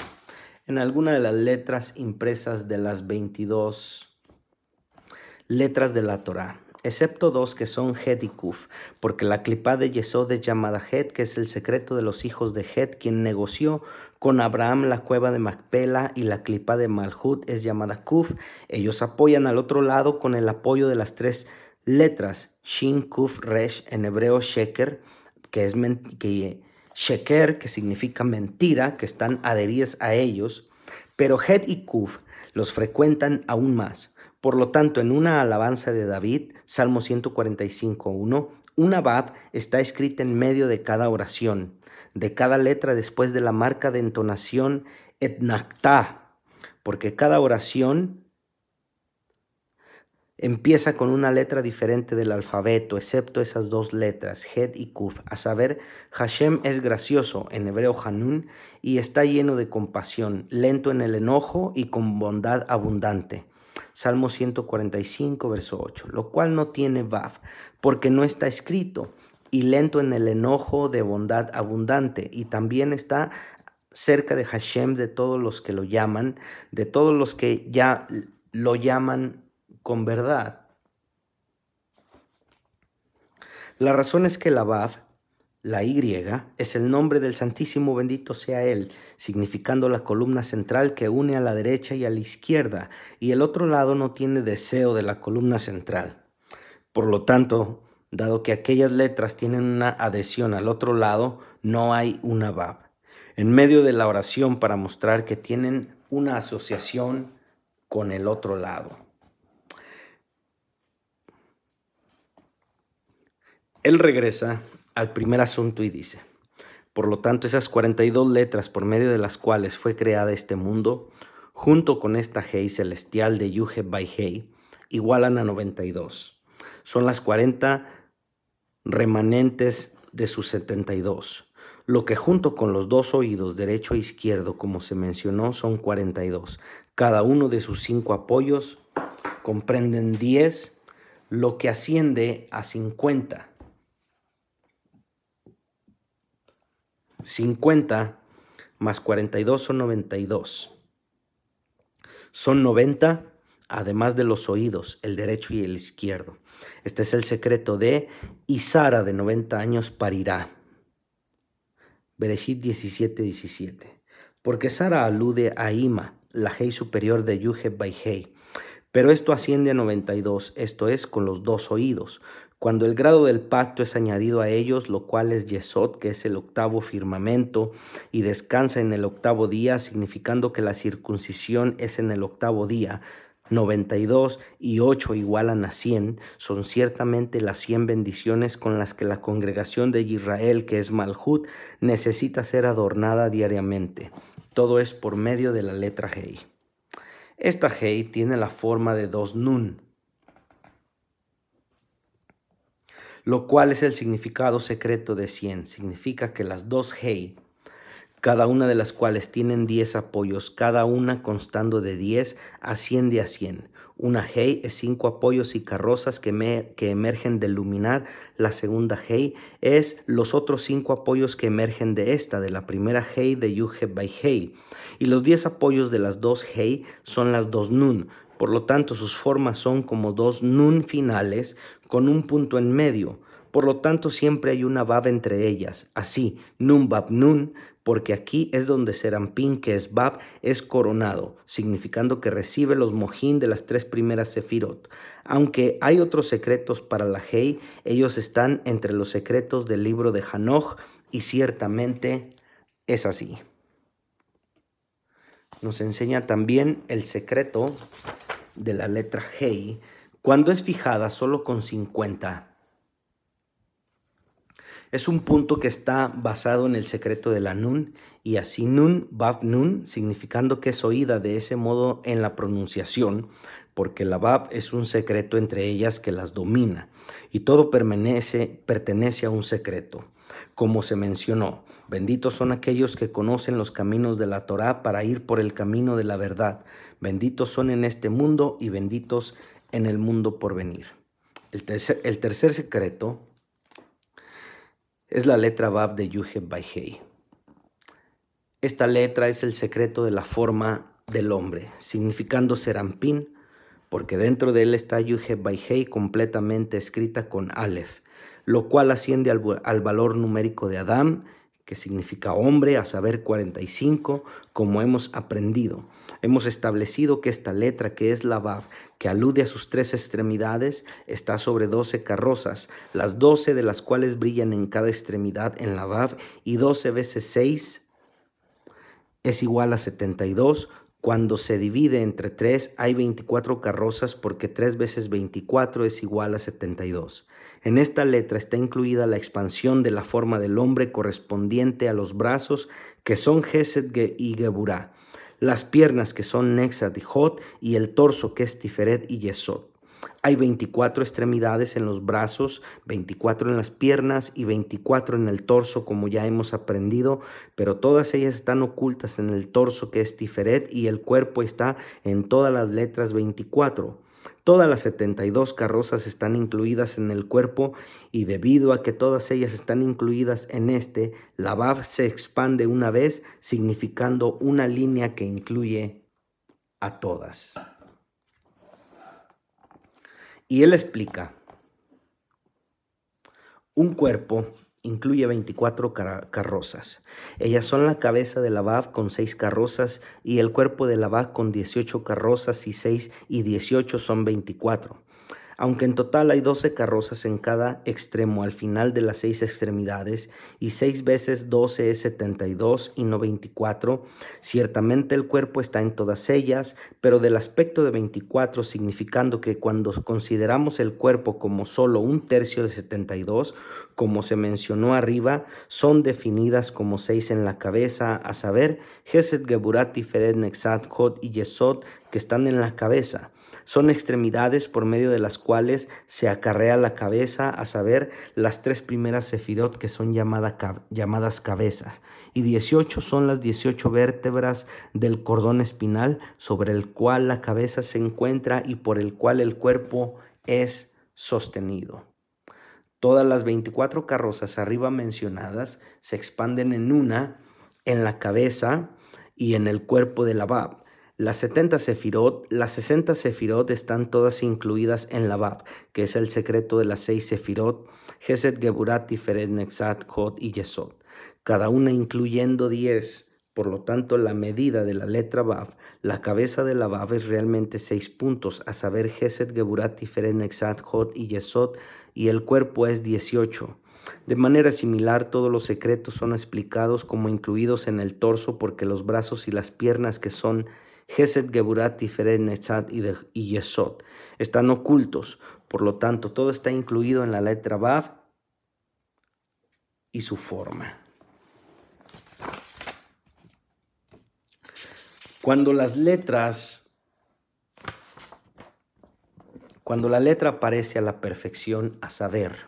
en alguna de las letras impresas de las 22 letras de la Torá excepto dos que son Het y Kuf, porque la clipa de Yesod es llamada Het, que es el secreto de los hijos de Het, quien negoció con Abraham la cueva de Macpela y la clipa de Malhut es llamada Kuf. Ellos apoyan al otro lado con el apoyo de las tres letras Shin, Kuf, Resh, en hebreo Sheker, que es Sheker, que significa mentira, que están adheridas a ellos, pero Het y Kuf los frecuentan aún más por lo tanto, en una alabanza de David, Salmo 145.1, una Bab está escrita en medio de cada oración, de cada letra después de la marca de entonación etnactá, porque cada oración empieza con una letra diferente del alfabeto, excepto esas dos letras, Het y Kuf, a saber, Hashem es gracioso, en hebreo Hanun, y está lleno de compasión, lento en el enojo y con bondad abundante. Salmo 145, verso 8, lo cual no tiene baf, porque no está escrito, y lento en el enojo de bondad abundante, y también está cerca de Hashem de todos los que lo llaman, de todos los que ya lo llaman con verdad. La razón es que la BAF la Y es el nombre del Santísimo bendito sea Él, significando la columna central que une a la derecha y a la izquierda, y el otro lado no tiene deseo de la columna central. Por lo tanto, dado que aquellas letras tienen una adhesión al otro lado, no hay una Bab. En medio de la oración para mostrar que tienen una asociación con el otro lado. Él regresa al primer asunto y dice, por lo tanto esas 42 letras por medio de las cuales fue creada este mundo, junto con esta Hei celestial de yuge by hey, igualan a 92. Son las 40 remanentes de sus 72, lo que junto con los dos oídos derecho e izquierdo, como se mencionó, son 42. Cada uno de sus cinco apoyos comprenden 10, lo que asciende a 50 50 más 42 son 92. Son 90 además de los oídos, el derecho y el izquierdo. Este es el secreto de y Sara de 90 años parirá. Bereshit 17, 17. Porque Sara alude a Ima, la Hei superior de bai Baihei. Pero esto asciende a 92, esto es con los dos oídos, cuando el grado del pacto es añadido a ellos, lo cual es Yesod, que es el octavo firmamento, y descansa en el octavo día, significando que la circuncisión es en el octavo día, 92 y 8 igualan a 100, son ciertamente las 100 bendiciones con las que la congregación de Israel, que es Malhut, necesita ser adornada diariamente. Todo es por medio de la letra Hei. Esta Hei tiene la forma de dos Nun, lo cual es el significado secreto de 100. Significa que las dos Hei, cada una de las cuales tienen 10 apoyos, cada una constando de 10, asciende a 100. Una Hei es cinco apoyos y carrozas que, me, que emergen del luminar. La segunda Hei es los otros cinco apoyos que emergen de esta, de la primera Hei de Yuge by Hei. Y los 10 apoyos de las dos Hei son las dos Nun. Por lo tanto, sus formas son como dos Nun finales con un punto en medio. Por lo tanto, siempre hay una bab entre ellas. Así, nun bab nun, porque aquí es donde Serampín, que es bab, es coronado, significando que recibe los mojín de las tres primeras sefirot. Aunque hay otros secretos para la Hei, ellos están entre los secretos del libro de Hanoch, y ciertamente es así. Nos enseña también el secreto de la letra Hei, cuando es fijada solo con 50, es un punto que está basado en el secreto de la nun y así nun bab nun significando que es oída de ese modo en la pronunciación porque la bab es un secreto entre ellas que las domina y todo permanece, pertenece a un secreto como se mencionó benditos son aquellos que conocen los caminos de la Torá para ir por el camino de la verdad benditos son en este mundo y benditos en el mundo por venir. El tercer, secreto es la letra Bab de Yuhe Baihei. Esta letra es el secreto de la forma del hombre, significando serampín, porque dentro de él está yuje Baihei completamente escrita con Aleph, lo cual asciende al, al valor numérico de Adán, que significa hombre, a saber 45, como hemos aprendido. Hemos establecido que esta letra, que es la Vav, que alude a sus tres extremidades, está sobre doce carrozas, las doce de las cuales brillan en cada extremidad en la Vav, y doce veces seis es igual a setenta y dos. Cuando se divide entre tres, hay veinticuatro carrozas porque tres veces veinticuatro es igual a setenta y dos. En esta letra está incluida la expansión de la forma del hombre correspondiente a los brazos, que son Gesed y Geburah las piernas que son Nexat y el torso que es Tiferet y Yesod. Hay 24 extremidades en los brazos, 24 en las piernas y 24 en el torso, como ya hemos aprendido, pero todas ellas están ocultas en el torso que es Tiferet y el cuerpo está en todas las letras 24. Todas las 72 carrozas están incluidas en el cuerpo y debido a que todas ellas están incluidas en este, la BAF se expande una vez, significando una línea que incluye a todas. Y él explica, un cuerpo incluye 24 carrozas. Ellas son la cabeza de Labab con 6 carrozas y el cuerpo de Labab con 18 carrozas y 6 y 18 son 24 aunque en total hay 12 carrozas en cada extremo al final de las seis extremidades, y seis veces 12 es 72 y no 24, ciertamente el cuerpo está en todas ellas, pero del aspecto de 24, significando que cuando consideramos el cuerpo como solo un tercio de 72, como se mencionó arriba, son definidas como seis en la cabeza, a saber, Geset Geburati, Fered, Nexat, Jod y Yesod, que están en la cabeza son extremidades por medio de las cuales se acarrea la cabeza, a saber, las tres primeras sefirot que son llamadas cabezas. Y 18 son las 18 vértebras del cordón espinal sobre el cual la cabeza se encuentra y por el cual el cuerpo es sostenido. Todas las 24 carrozas arriba mencionadas se expanden en una, en la cabeza y en el cuerpo de la Bab. Las 70 sefirot, las 60 sefirot están todas incluidas en la Bab, que es el secreto de las 6 sefirot, Geset, geburati, Tiferet, Nexat, Jod y Yesod, cada una incluyendo 10. Por lo tanto, la medida de la letra Bab, la cabeza de la Bab es realmente 6 puntos, a saber Geset, geburati, Tiferet, Nexat, Jod y Yesod, y el cuerpo es 18. De manera similar, todos los secretos son explicados como incluidos en el torso porque los brazos y las piernas que son Geset, Geburat, Tiferet, y, Están ocultos, por lo tanto, todo está incluido en la letra BAB y su forma. Cuando las letras, cuando la letra aparece a la perfección, a saber,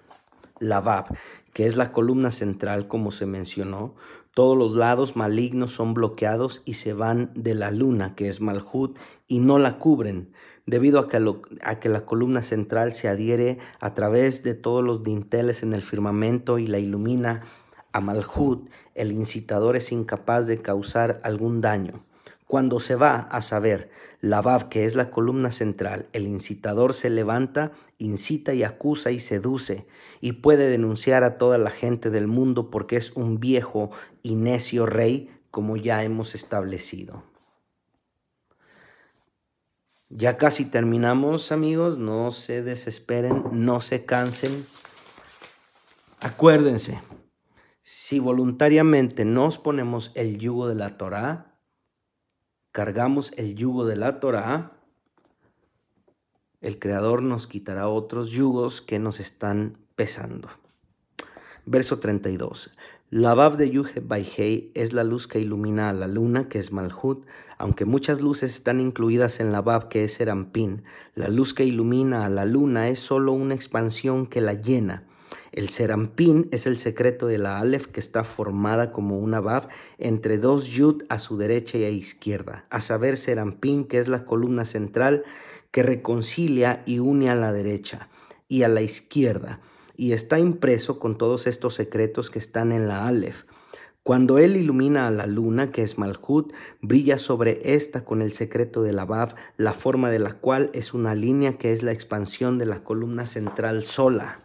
la BAB, que es la columna central, como se mencionó, todos los lados malignos son bloqueados y se van de la luna, que es Malhut, y no la cubren, debido a que, a que, la columna central se adhiere a través de todos los dinteles en el firmamento y la ilumina. A Malhut, el incitador es incapaz de causar algún daño. Cuando se va a saber la BAB, que es la columna central, el incitador se levanta, incita y acusa y seduce, y puede denunciar a toda la gente del mundo porque es un viejo y necio rey, como ya hemos establecido. Ya casi terminamos, amigos. No se desesperen, no se cansen. Acuérdense, si voluntariamente nos ponemos el yugo de la Torá, cargamos el yugo de la Torah, el Creador nos quitará otros yugos que nos están pesando. Verso 32. La Bab de Yuhe Baihei es la luz que ilumina a la luna, que es Malhut, aunque muchas luces están incluidas en la Bab, que es Serampín. La luz que ilumina a la luna es solo una expansión que la llena. El serampín es el secreto de la alef que está formada como una Vav entre dos Yud a su derecha y a izquierda, a saber serampín que es la columna central que reconcilia y une a la derecha y a la izquierda, y está impreso con todos estos secretos que están en la alef. Cuando él ilumina a la luna, que es Malhut, brilla sobre esta con el secreto de la Vav, la forma de la cual es una línea que es la expansión de la columna central sola.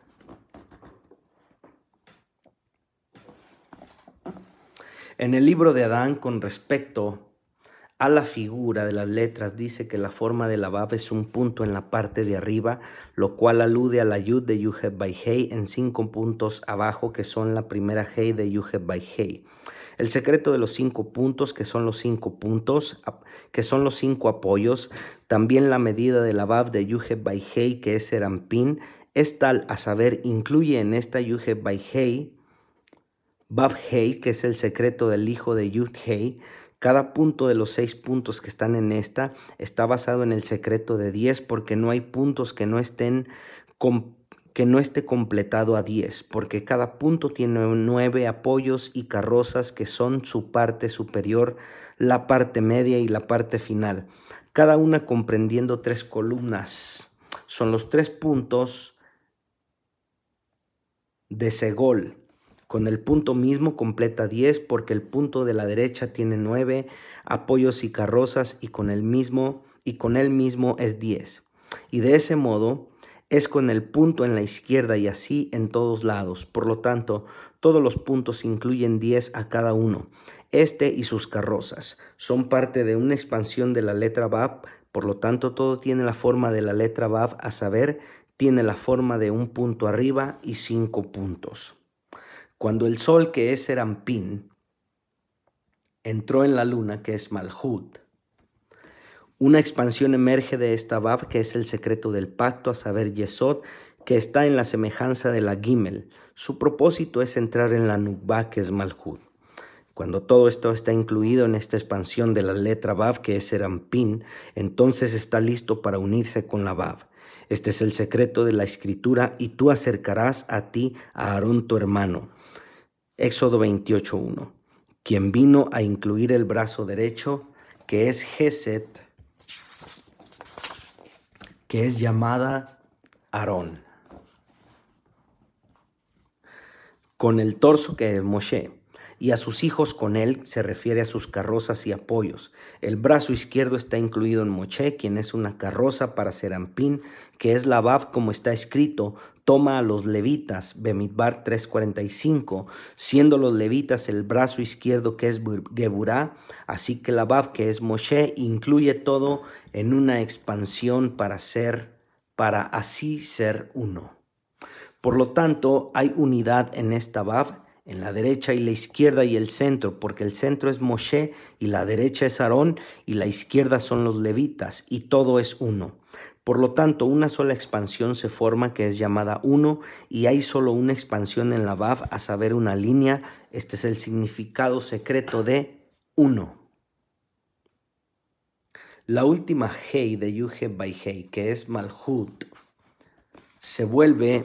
En el libro de Adán con respecto a la figura de las letras dice que la forma de la Vav es un punto en la parte de arriba, lo cual alude a la yud de Yuhet by en cinco puntos abajo que son la primera Hey de Yuhet by El secreto de los cinco puntos, que son los cinco puntos, que son los cinco apoyos, también la medida de la bab de Yuhet by que es Serampín, es tal a saber, incluye en esta Yuhet by Bab-Hei, que es el secreto del hijo de yud Hay, cada punto de los seis puntos que están en esta está basado en el secreto de 10 porque no hay puntos que no estén que no esté completado a 10, porque cada punto tiene nueve apoyos y carrozas que son su parte superior, la parte media y la parte final, cada una comprendiendo tres columnas. Son los tres puntos de Segol con el punto mismo completa 10 porque el punto de la derecha tiene 9 apoyos y carrozas y con el mismo y con él mismo es 10. Y de ese modo es con el punto en la izquierda y así en todos lados. Por lo tanto, todos los puntos incluyen 10 a cada uno. Este y sus carrozas son parte de una expansión de la letra BAP por lo tanto todo tiene la forma de la letra BAP a saber, tiene la forma de un punto arriba y cinco puntos. Cuando el sol, que es Serampín, entró en la luna, que es Malhut, una expansión emerge de esta Bab, que es el secreto del pacto, a saber, Yesod, que está en la semejanza de la Gimel. Su propósito es entrar en la Nubá, que es Malhut. Cuando todo esto está incluido en esta expansión de la letra Bab, que es Serampín, entonces está listo para unirse con la Bab. Este es el secreto de la escritura y tú acercarás a ti a Aarón tu hermano. Éxodo 28.1, quien vino a incluir el brazo derecho, que es Geset, que es llamada Aarón, con el torso que es Moshe, y a sus hijos con él se refiere a sus carrozas y apoyos. El brazo izquierdo está incluido en Moshe, quien es una carroza para Serampín, que es Labab como está escrito, toma a los levitas, Bemidbar 3:45, siendo los levitas el brazo izquierdo que es Geburá, así que la Bab que es Moshe, incluye todo en una expansión para ser, para así ser uno. Por lo tanto, hay unidad en esta Bab, en la derecha y la izquierda y el centro, porque el centro es Moshe y la derecha es Aarón y la izquierda son los levitas y todo es uno. Por lo tanto, una sola expansión se forma que es llamada 1 y hay solo una expansión en la BAF, a saber, una línea. Este es el significado secreto de 1. La última Hei de Yuge by que es Malhut, se vuelve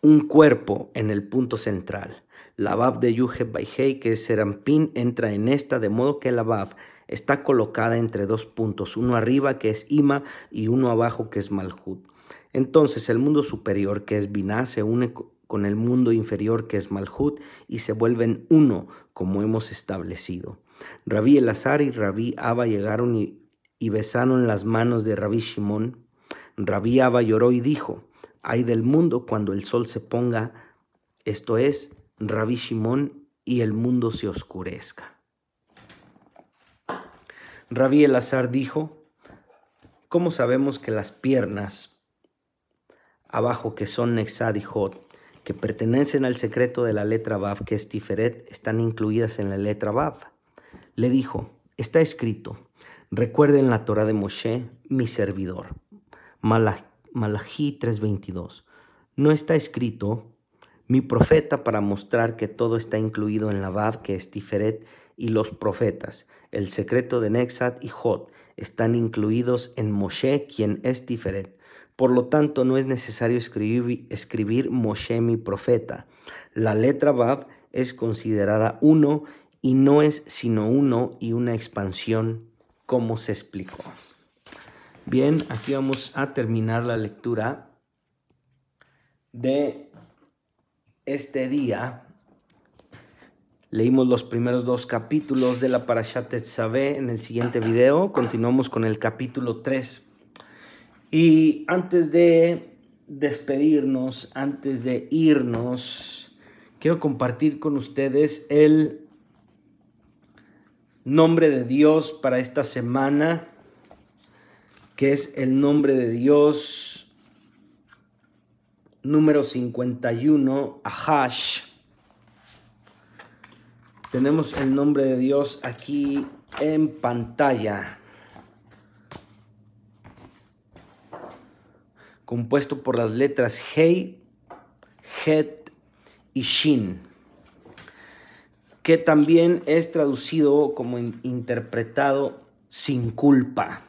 un cuerpo en el punto central. La BAF de Yuge by que es Serampín, entra en esta, de modo que la BAF está colocada entre dos puntos, uno arriba que es Ima y uno abajo que es Malhut. Entonces el mundo superior que es Binah se une con el mundo inferior que es Malhut y se vuelven uno como hemos establecido. Rabí Elazar y Rabí Abba llegaron y, besaron las manos de Rabí Shimón. Rabí Abba lloró y dijo, hay del mundo cuando el sol se ponga, esto es, Rabí Shimón y el mundo se oscurezca. Rabí Elazar dijo, ¿cómo sabemos que las piernas abajo que son Nexad y Hot, que pertenecen al secreto de la letra Bab, que es Tiferet, están incluidas en la letra Bab? Le dijo, está escrito, recuerden la Torah de Moshe, mi servidor. Malají 3:22. No está escrito mi profeta para mostrar que todo está incluido en la Bab, que es Tiferet, y los profetas, el secreto de Nexat y Jod están incluidos en Moshe, quien es Tiferet. Por lo tanto, no es necesario escribir, escribir Moshe mi profeta. La letra Bab es considerada uno y no es sino uno y una expansión, como se explicó. Bien, aquí vamos a terminar la lectura de este día Leímos los primeros dos capítulos de la Parashat Tetzaveh en el siguiente video. Continuamos con el capítulo 3. Y antes de despedirnos, antes de irnos, quiero compartir con ustedes el nombre de Dios para esta semana, que es el nombre de Dios número 51, Ahash tenemos el nombre de Dios aquí en pantalla. Compuesto por las letras Hei, Het y Shin, que también es traducido como interpretado sin culpa.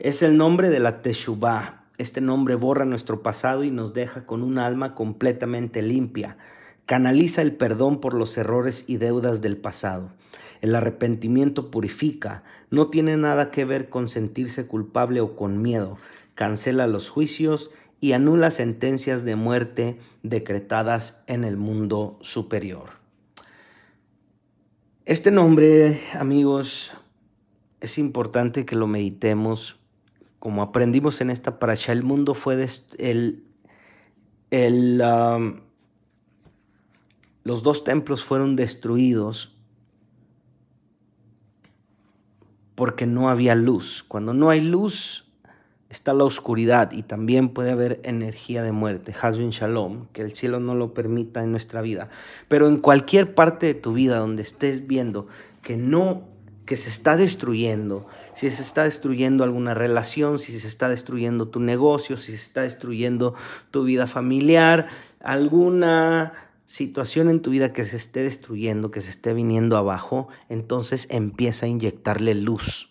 Es el nombre de la Teshuvah. Este nombre borra nuestro pasado y nos deja con un alma completamente limpia Canaliza el perdón por los errores y deudas del pasado. El arrepentimiento purifica, no tiene nada que ver con sentirse culpable o con miedo. Cancela los juicios y anula sentencias de muerte decretadas en el mundo superior. Este nombre, amigos, es importante que lo meditemos. Como aprendimos en esta parasha, el mundo fue el, el los dos templos fueron destruidos porque no había luz. Cuando no hay luz está la oscuridad y también puede haber energía de muerte. Hasbin Shalom, que el cielo no lo permita en nuestra vida. Pero en cualquier parte de tu vida donde estés viendo que no que se está destruyendo, si se está destruyendo alguna relación, si se está destruyendo tu negocio, si se está destruyendo tu vida familiar, alguna situación en tu vida que se esté destruyendo, que se esté viniendo abajo, entonces empieza a inyectarle luz.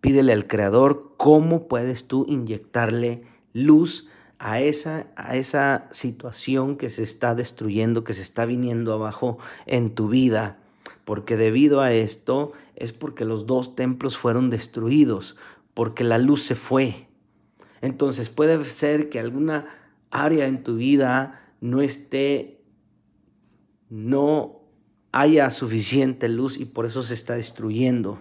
Pídele al Creador cómo puedes tú inyectarle luz a esa, a esa situación que se está destruyendo, que se está viniendo abajo en tu vida. Porque debido a esto es porque los dos templos fueron destruidos, porque la luz se fue. Entonces puede ser que alguna área en tu vida no esté no haya suficiente luz y por eso se está destruyendo.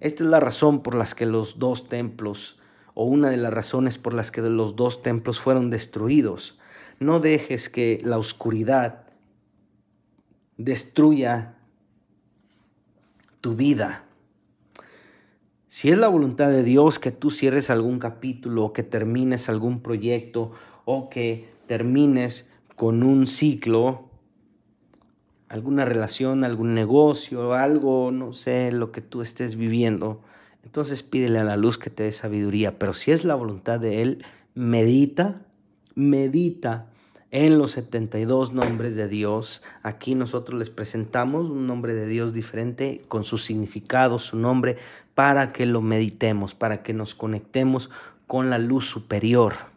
Esta es la razón por las que los dos templos, o una de las razones por las que los dos templos fueron destruidos. No dejes que la oscuridad destruya tu vida. Si es la voluntad de Dios que tú cierres algún capítulo o que termines algún proyecto o que termines con un ciclo, alguna relación, algún negocio, algo, no sé, lo que tú estés viviendo. Entonces pídele a la luz que te dé sabiduría, pero si es la voluntad de Él, medita, medita en los 72 nombres de Dios. Aquí nosotros les presentamos un nombre de Dios diferente con su significado, su nombre, para que lo meditemos, para que nos conectemos con la luz superior.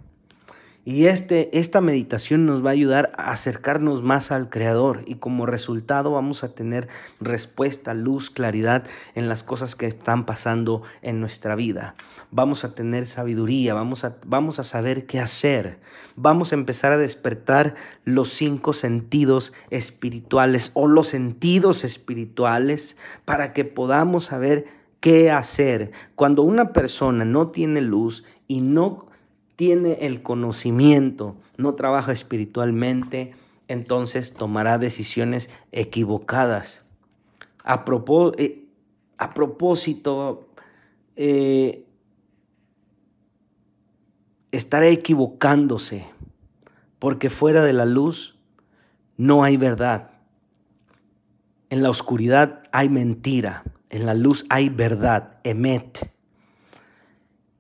Y este, esta meditación nos va a ayudar a acercarnos más al Creador y como resultado vamos a tener respuesta, luz, claridad en las cosas que están pasando en nuestra vida. Vamos a tener sabiduría, vamos a, vamos a saber qué hacer, vamos a empezar a despertar los cinco sentidos espirituales o los sentidos espirituales para que podamos saber qué hacer. Cuando una persona no tiene luz y no tiene el conocimiento, no trabaja espiritualmente, entonces tomará decisiones equivocadas. A, eh, a propósito, eh, estará equivocándose, porque fuera de la luz no hay verdad. En la oscuridad hay mentira, en la luz hay verdad, emet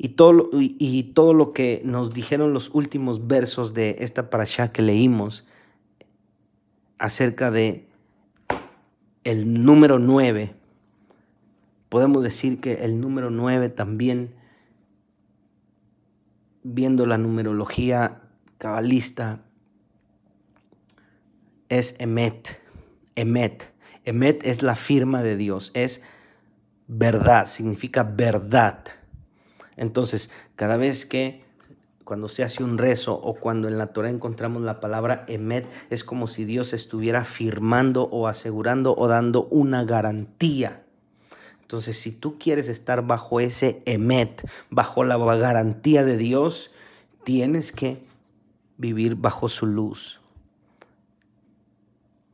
y todo, y, todo lo que nos dijeron los últimos versos de esta parasha que leímos acerca de el número 9, podemos decir que el número 9 también, viendo la numerología cabalista, es Emet. Emet. Emet es la firma de Dios, es verdad, significa verdad. Entonces, cada vez que cuando se hace un rezo o cuando en la Torah encontramos la palabra emet, es como si Dios estuviera firmando o asegurando o dando una garantía. Entonces, si tú quieres estar bajo ese emet, bajo la garantía de Dios, tienes que vivir bajo su luz.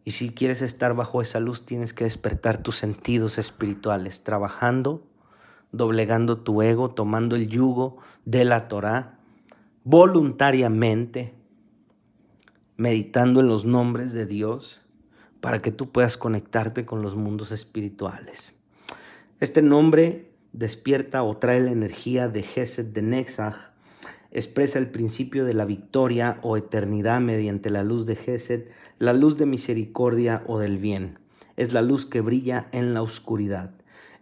Y si quieres estar bajo esa luz, tienes que despertar tus sentidos espirituales, trabajando doblegando tu ego, tomando el yugo de la Torá, voluntariamente, meditando en los nombres de Dios, para que tú puedas conectarte con los mundos espirituales. Este nombre despierta o trae la energía de Geset de Nexach, expresa el principio de la victoria o eternidad mediante la luz de Gesed, la luz de misericordia o del bien. Es la luz que brilla en la oscuridad.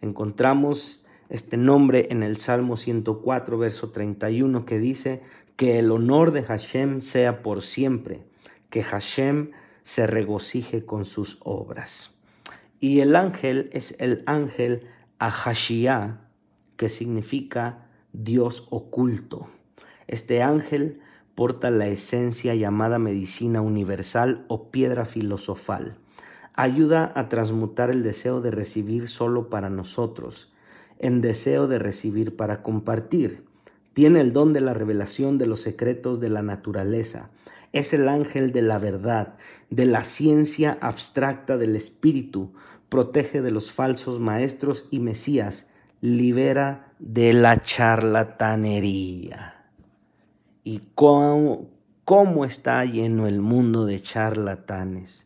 Encontramos este nombre en el Salmo 104, verso 31, que dice, que el honor de Hashem sea por siempre, que Hashem se regocije con sus obras. Y el ángel es el ángel Ahashia, que significa Dios oculto. Este ángel porta la esencia llamada medicina universal o piedra filosofal. Ayuda a transmutar el deseo de recibir solo para nosotros en deseo de recibir para compartir. Tiene el don de la revelación de los secretos de la naturaleza. Es el ángel de la verdad, de la ciencia abstracta del espíritu. Protege de los falsos maestros y mesías. Libera de la charlatanería. ¿Y cómo, cómo está lleno el mundo de charlatanes,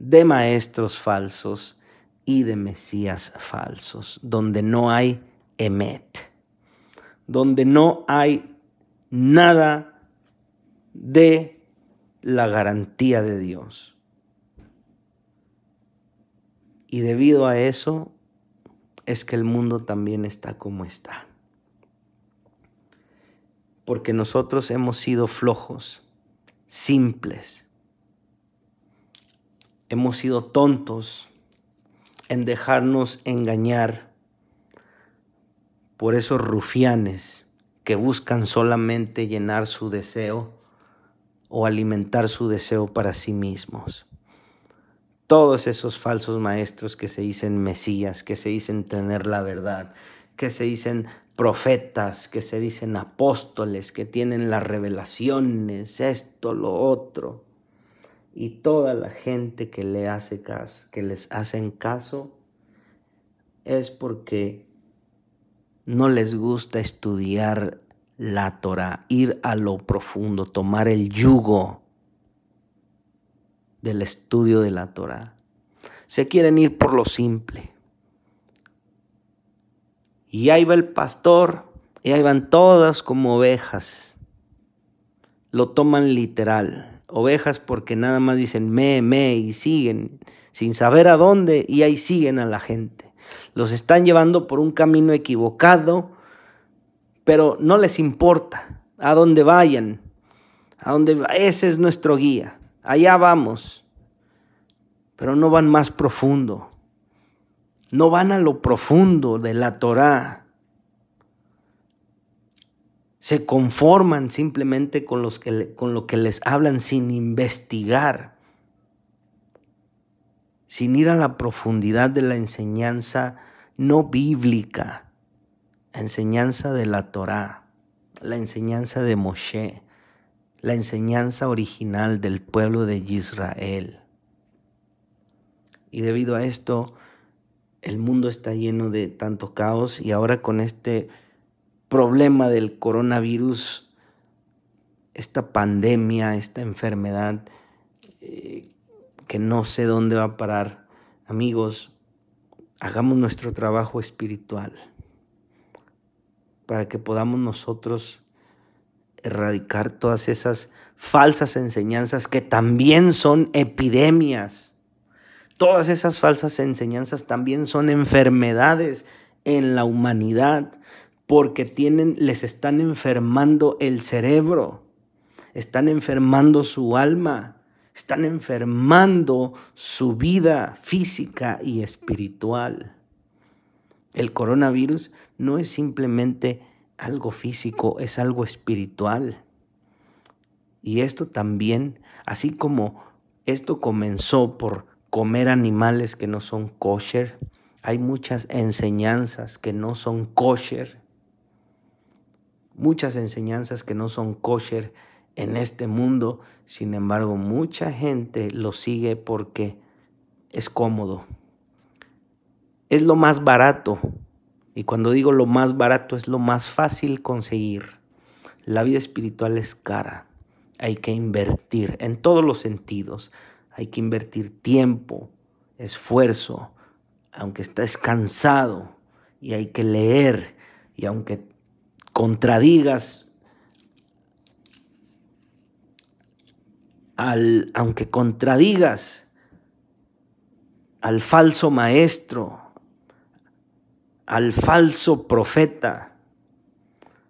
de maestros falsos y de mesías falsos, donde no hay emet, donde no hay nada de la garantía de Dios. Y debido a eso es que el mundo también está como está. Porque nosotros hemos sido flojos, simples, hemos sido tontos en dejarnos engañar por esos rufianes que buscan solamente llenar su deseo o alimentar su deseo para sí mismos. Todos esos falsos maestros que se dicen mesías, que se dicen tener la verdad, que se dicen profetas, que se dicen apóstoles, que tienen las revelaciones, esto, lo otro y toda la gente que le hace caso, que les hacen caso es porque no les gusta estudiar la Torah, ir a lo profundo, tomar el yugo del estudio de la Torah. Se quieren ir por lo simple. Y ahí va el pastor, y ahí van todas como ovejas. Lo toman literal ovejas porque nada más dicen me, me y siguen sin saber a dónde y ahí siguen a la gente. Los están llevando por un camino equivocado, pero no les importa a dónde vayan, a dónde ese es nuestro guía. Allá vamos. Pero no van más profundo. No van a lo profundo de la Torá se conforman simplemente con, los que con lo que les hablan sin investigar, sin ir a la profundidad de la enseñanza no bíblica, la enseñanza de la Torá, la enseñanza de Moshe, la enseñanza original del pueblo de Israel. Y debido a esto, el mundo está lleno de tanto caos y ahora con este problema del coronavirus, esta pandemia, esta enfermedad eh, que no sé dónde va a parar. Amigos, hagamos nuestro trabajo espiritual para que podamos nosotros erradicar todas esas falsas enseñanzas que también son epidemias. Todas esas falsas enseñanzas también son enfermedades en la humanidad porque tienen, les están enfermando el cerebro, están enfermando su alma, están enfermando su vida física y espiritual. El coronavirus no es simplemente algo físico, es algo espiritual. Y esto también, así como esto comenzó por comer animales que no son kosher, hay muchas enseñanzas que no son kosher muchas enseñanzas que no son kosher en este mundo, sin embargo mucha gente lo sigue porque es cómodo. Es lo más barato. Y cuando digo lo más barato es lo más fácil conseguir. La vida espiritual es cara. Hay que invertir en todos los sentidos. Hay que invertir tiempo, esfuerzo, aunque estés cansado y hay que leer y aunque contradigas al, aunque contradigas al falso maestro, al falso profeta,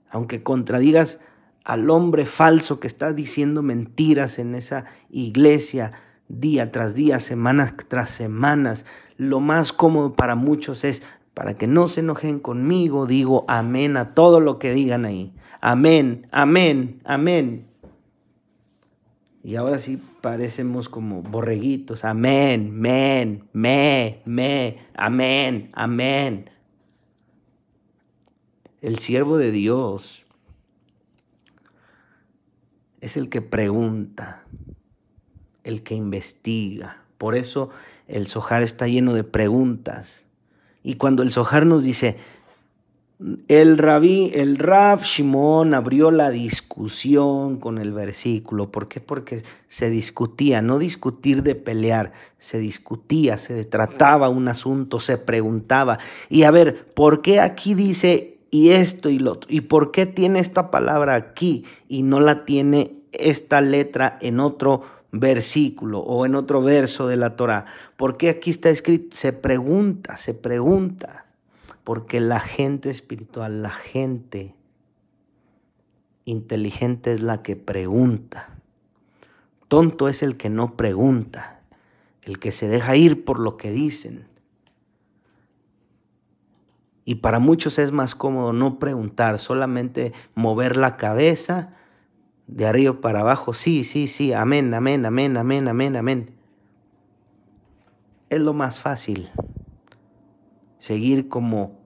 aunque contradigas al hombre falso que está diciendo mentiras en esa iglesia día tras día, semanas tras semanas, lo más cómodo para muchos es para que no se enojen conmigo, digo amén a todo lo que digan ahí. Amén, amén, amén. Y ahora sí parecemos como borreguitos. Amén, amén, me, me, amén, amén. El siervo de Dios es el que pregunta, el que investiga. Por eso el sojar está lleno de preguntas y cuando el Sohar nos dice, el rabí, el Raf Shimon abrió la discusión con el versículo. ¿Por qué? Porque se discutía, no discutir de pelear, se discutía, se trataba un asunto, se preguntaba. Y a ver, ¿por qué aquí dice y esto y lo otro? ¿Y por qué tiene esta palabra aquí y no la tiene esta letra en otro versículo o en otro verso de la Torá. ¿Por qué aquí está escrito? Se pregunta, se pregunta. Porque la gente espiritual, la gente inteligente es la que pregunta. Tonto es el que no pregunta, el que se deja ir por lo que dicen. Y para muchos es más cómodo no preguntar, solamente mover la cabeza de arriba para abajo, sí, sí, sí, amén, amén, amén, amén, amén, amén. Es lo más fácil, seguir como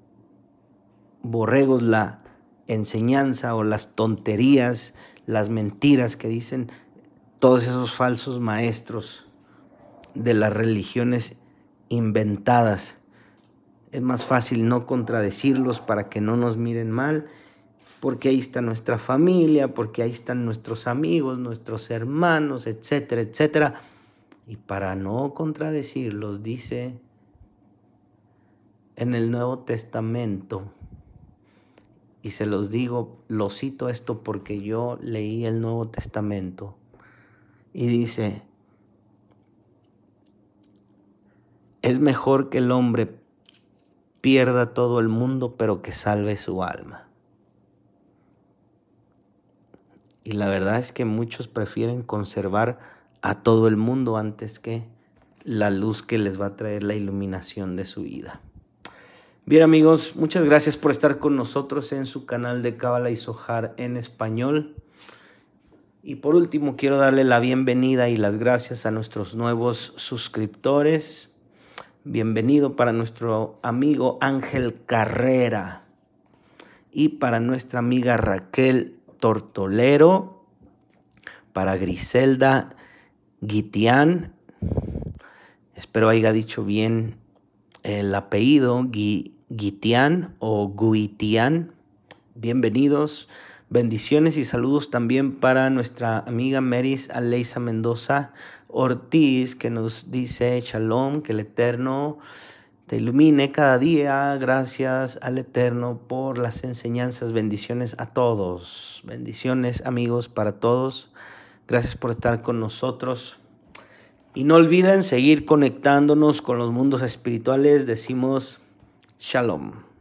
borregos la enseñanza o las tonterías, las mentiras que dicen todos esos falsos maestros de las religiones inventadas. Es más fácil no contradecirlos para que no nos miren mal porque ahí está nuestra familia, porque ahí están nuestros amigos, nuestros hermanos, etcétera, etcétera. Y para no contradecirlos, dice en el Nuevo Testamento, y se los digo, lo cito esto porque yo leí el Nuevo Testamento, y dice, es mejor que el hombre pierda todo el mundo, pero que salve su alma. Y la verdad es que muchos prefieren conservar a todo el mundo antes que la luz que les va a traer la iluminación de su vida. Bien amigos, muchas gracias por estar con nosotros en su canal de Cábala y Sojar en español. Y por último, quiero darle la bienvenida y las gracias a nuestros nuevos suscriptores. Bienvenido para nuestro amigo Ángel Carrera y para nuestra amiga Raquel Tortolero, para Griselda Guitián, espero haya dicho bien el apellido, Guitian o Guitián. Bienvenidos. Bendiciones y saludos también para nuestra amiga Meris Aleisa Mendoza Ortiz, que nos dice, Shalom, que el Eterno ilumine cada día. Gracias al Eterno por las enseñanzas. Bendiciones a todos. Bendiciones amigos para todos. Gracias por estar con nosotros. Y no olviden seguir conectándonos con los mundos espirituales. Decimos Shalom.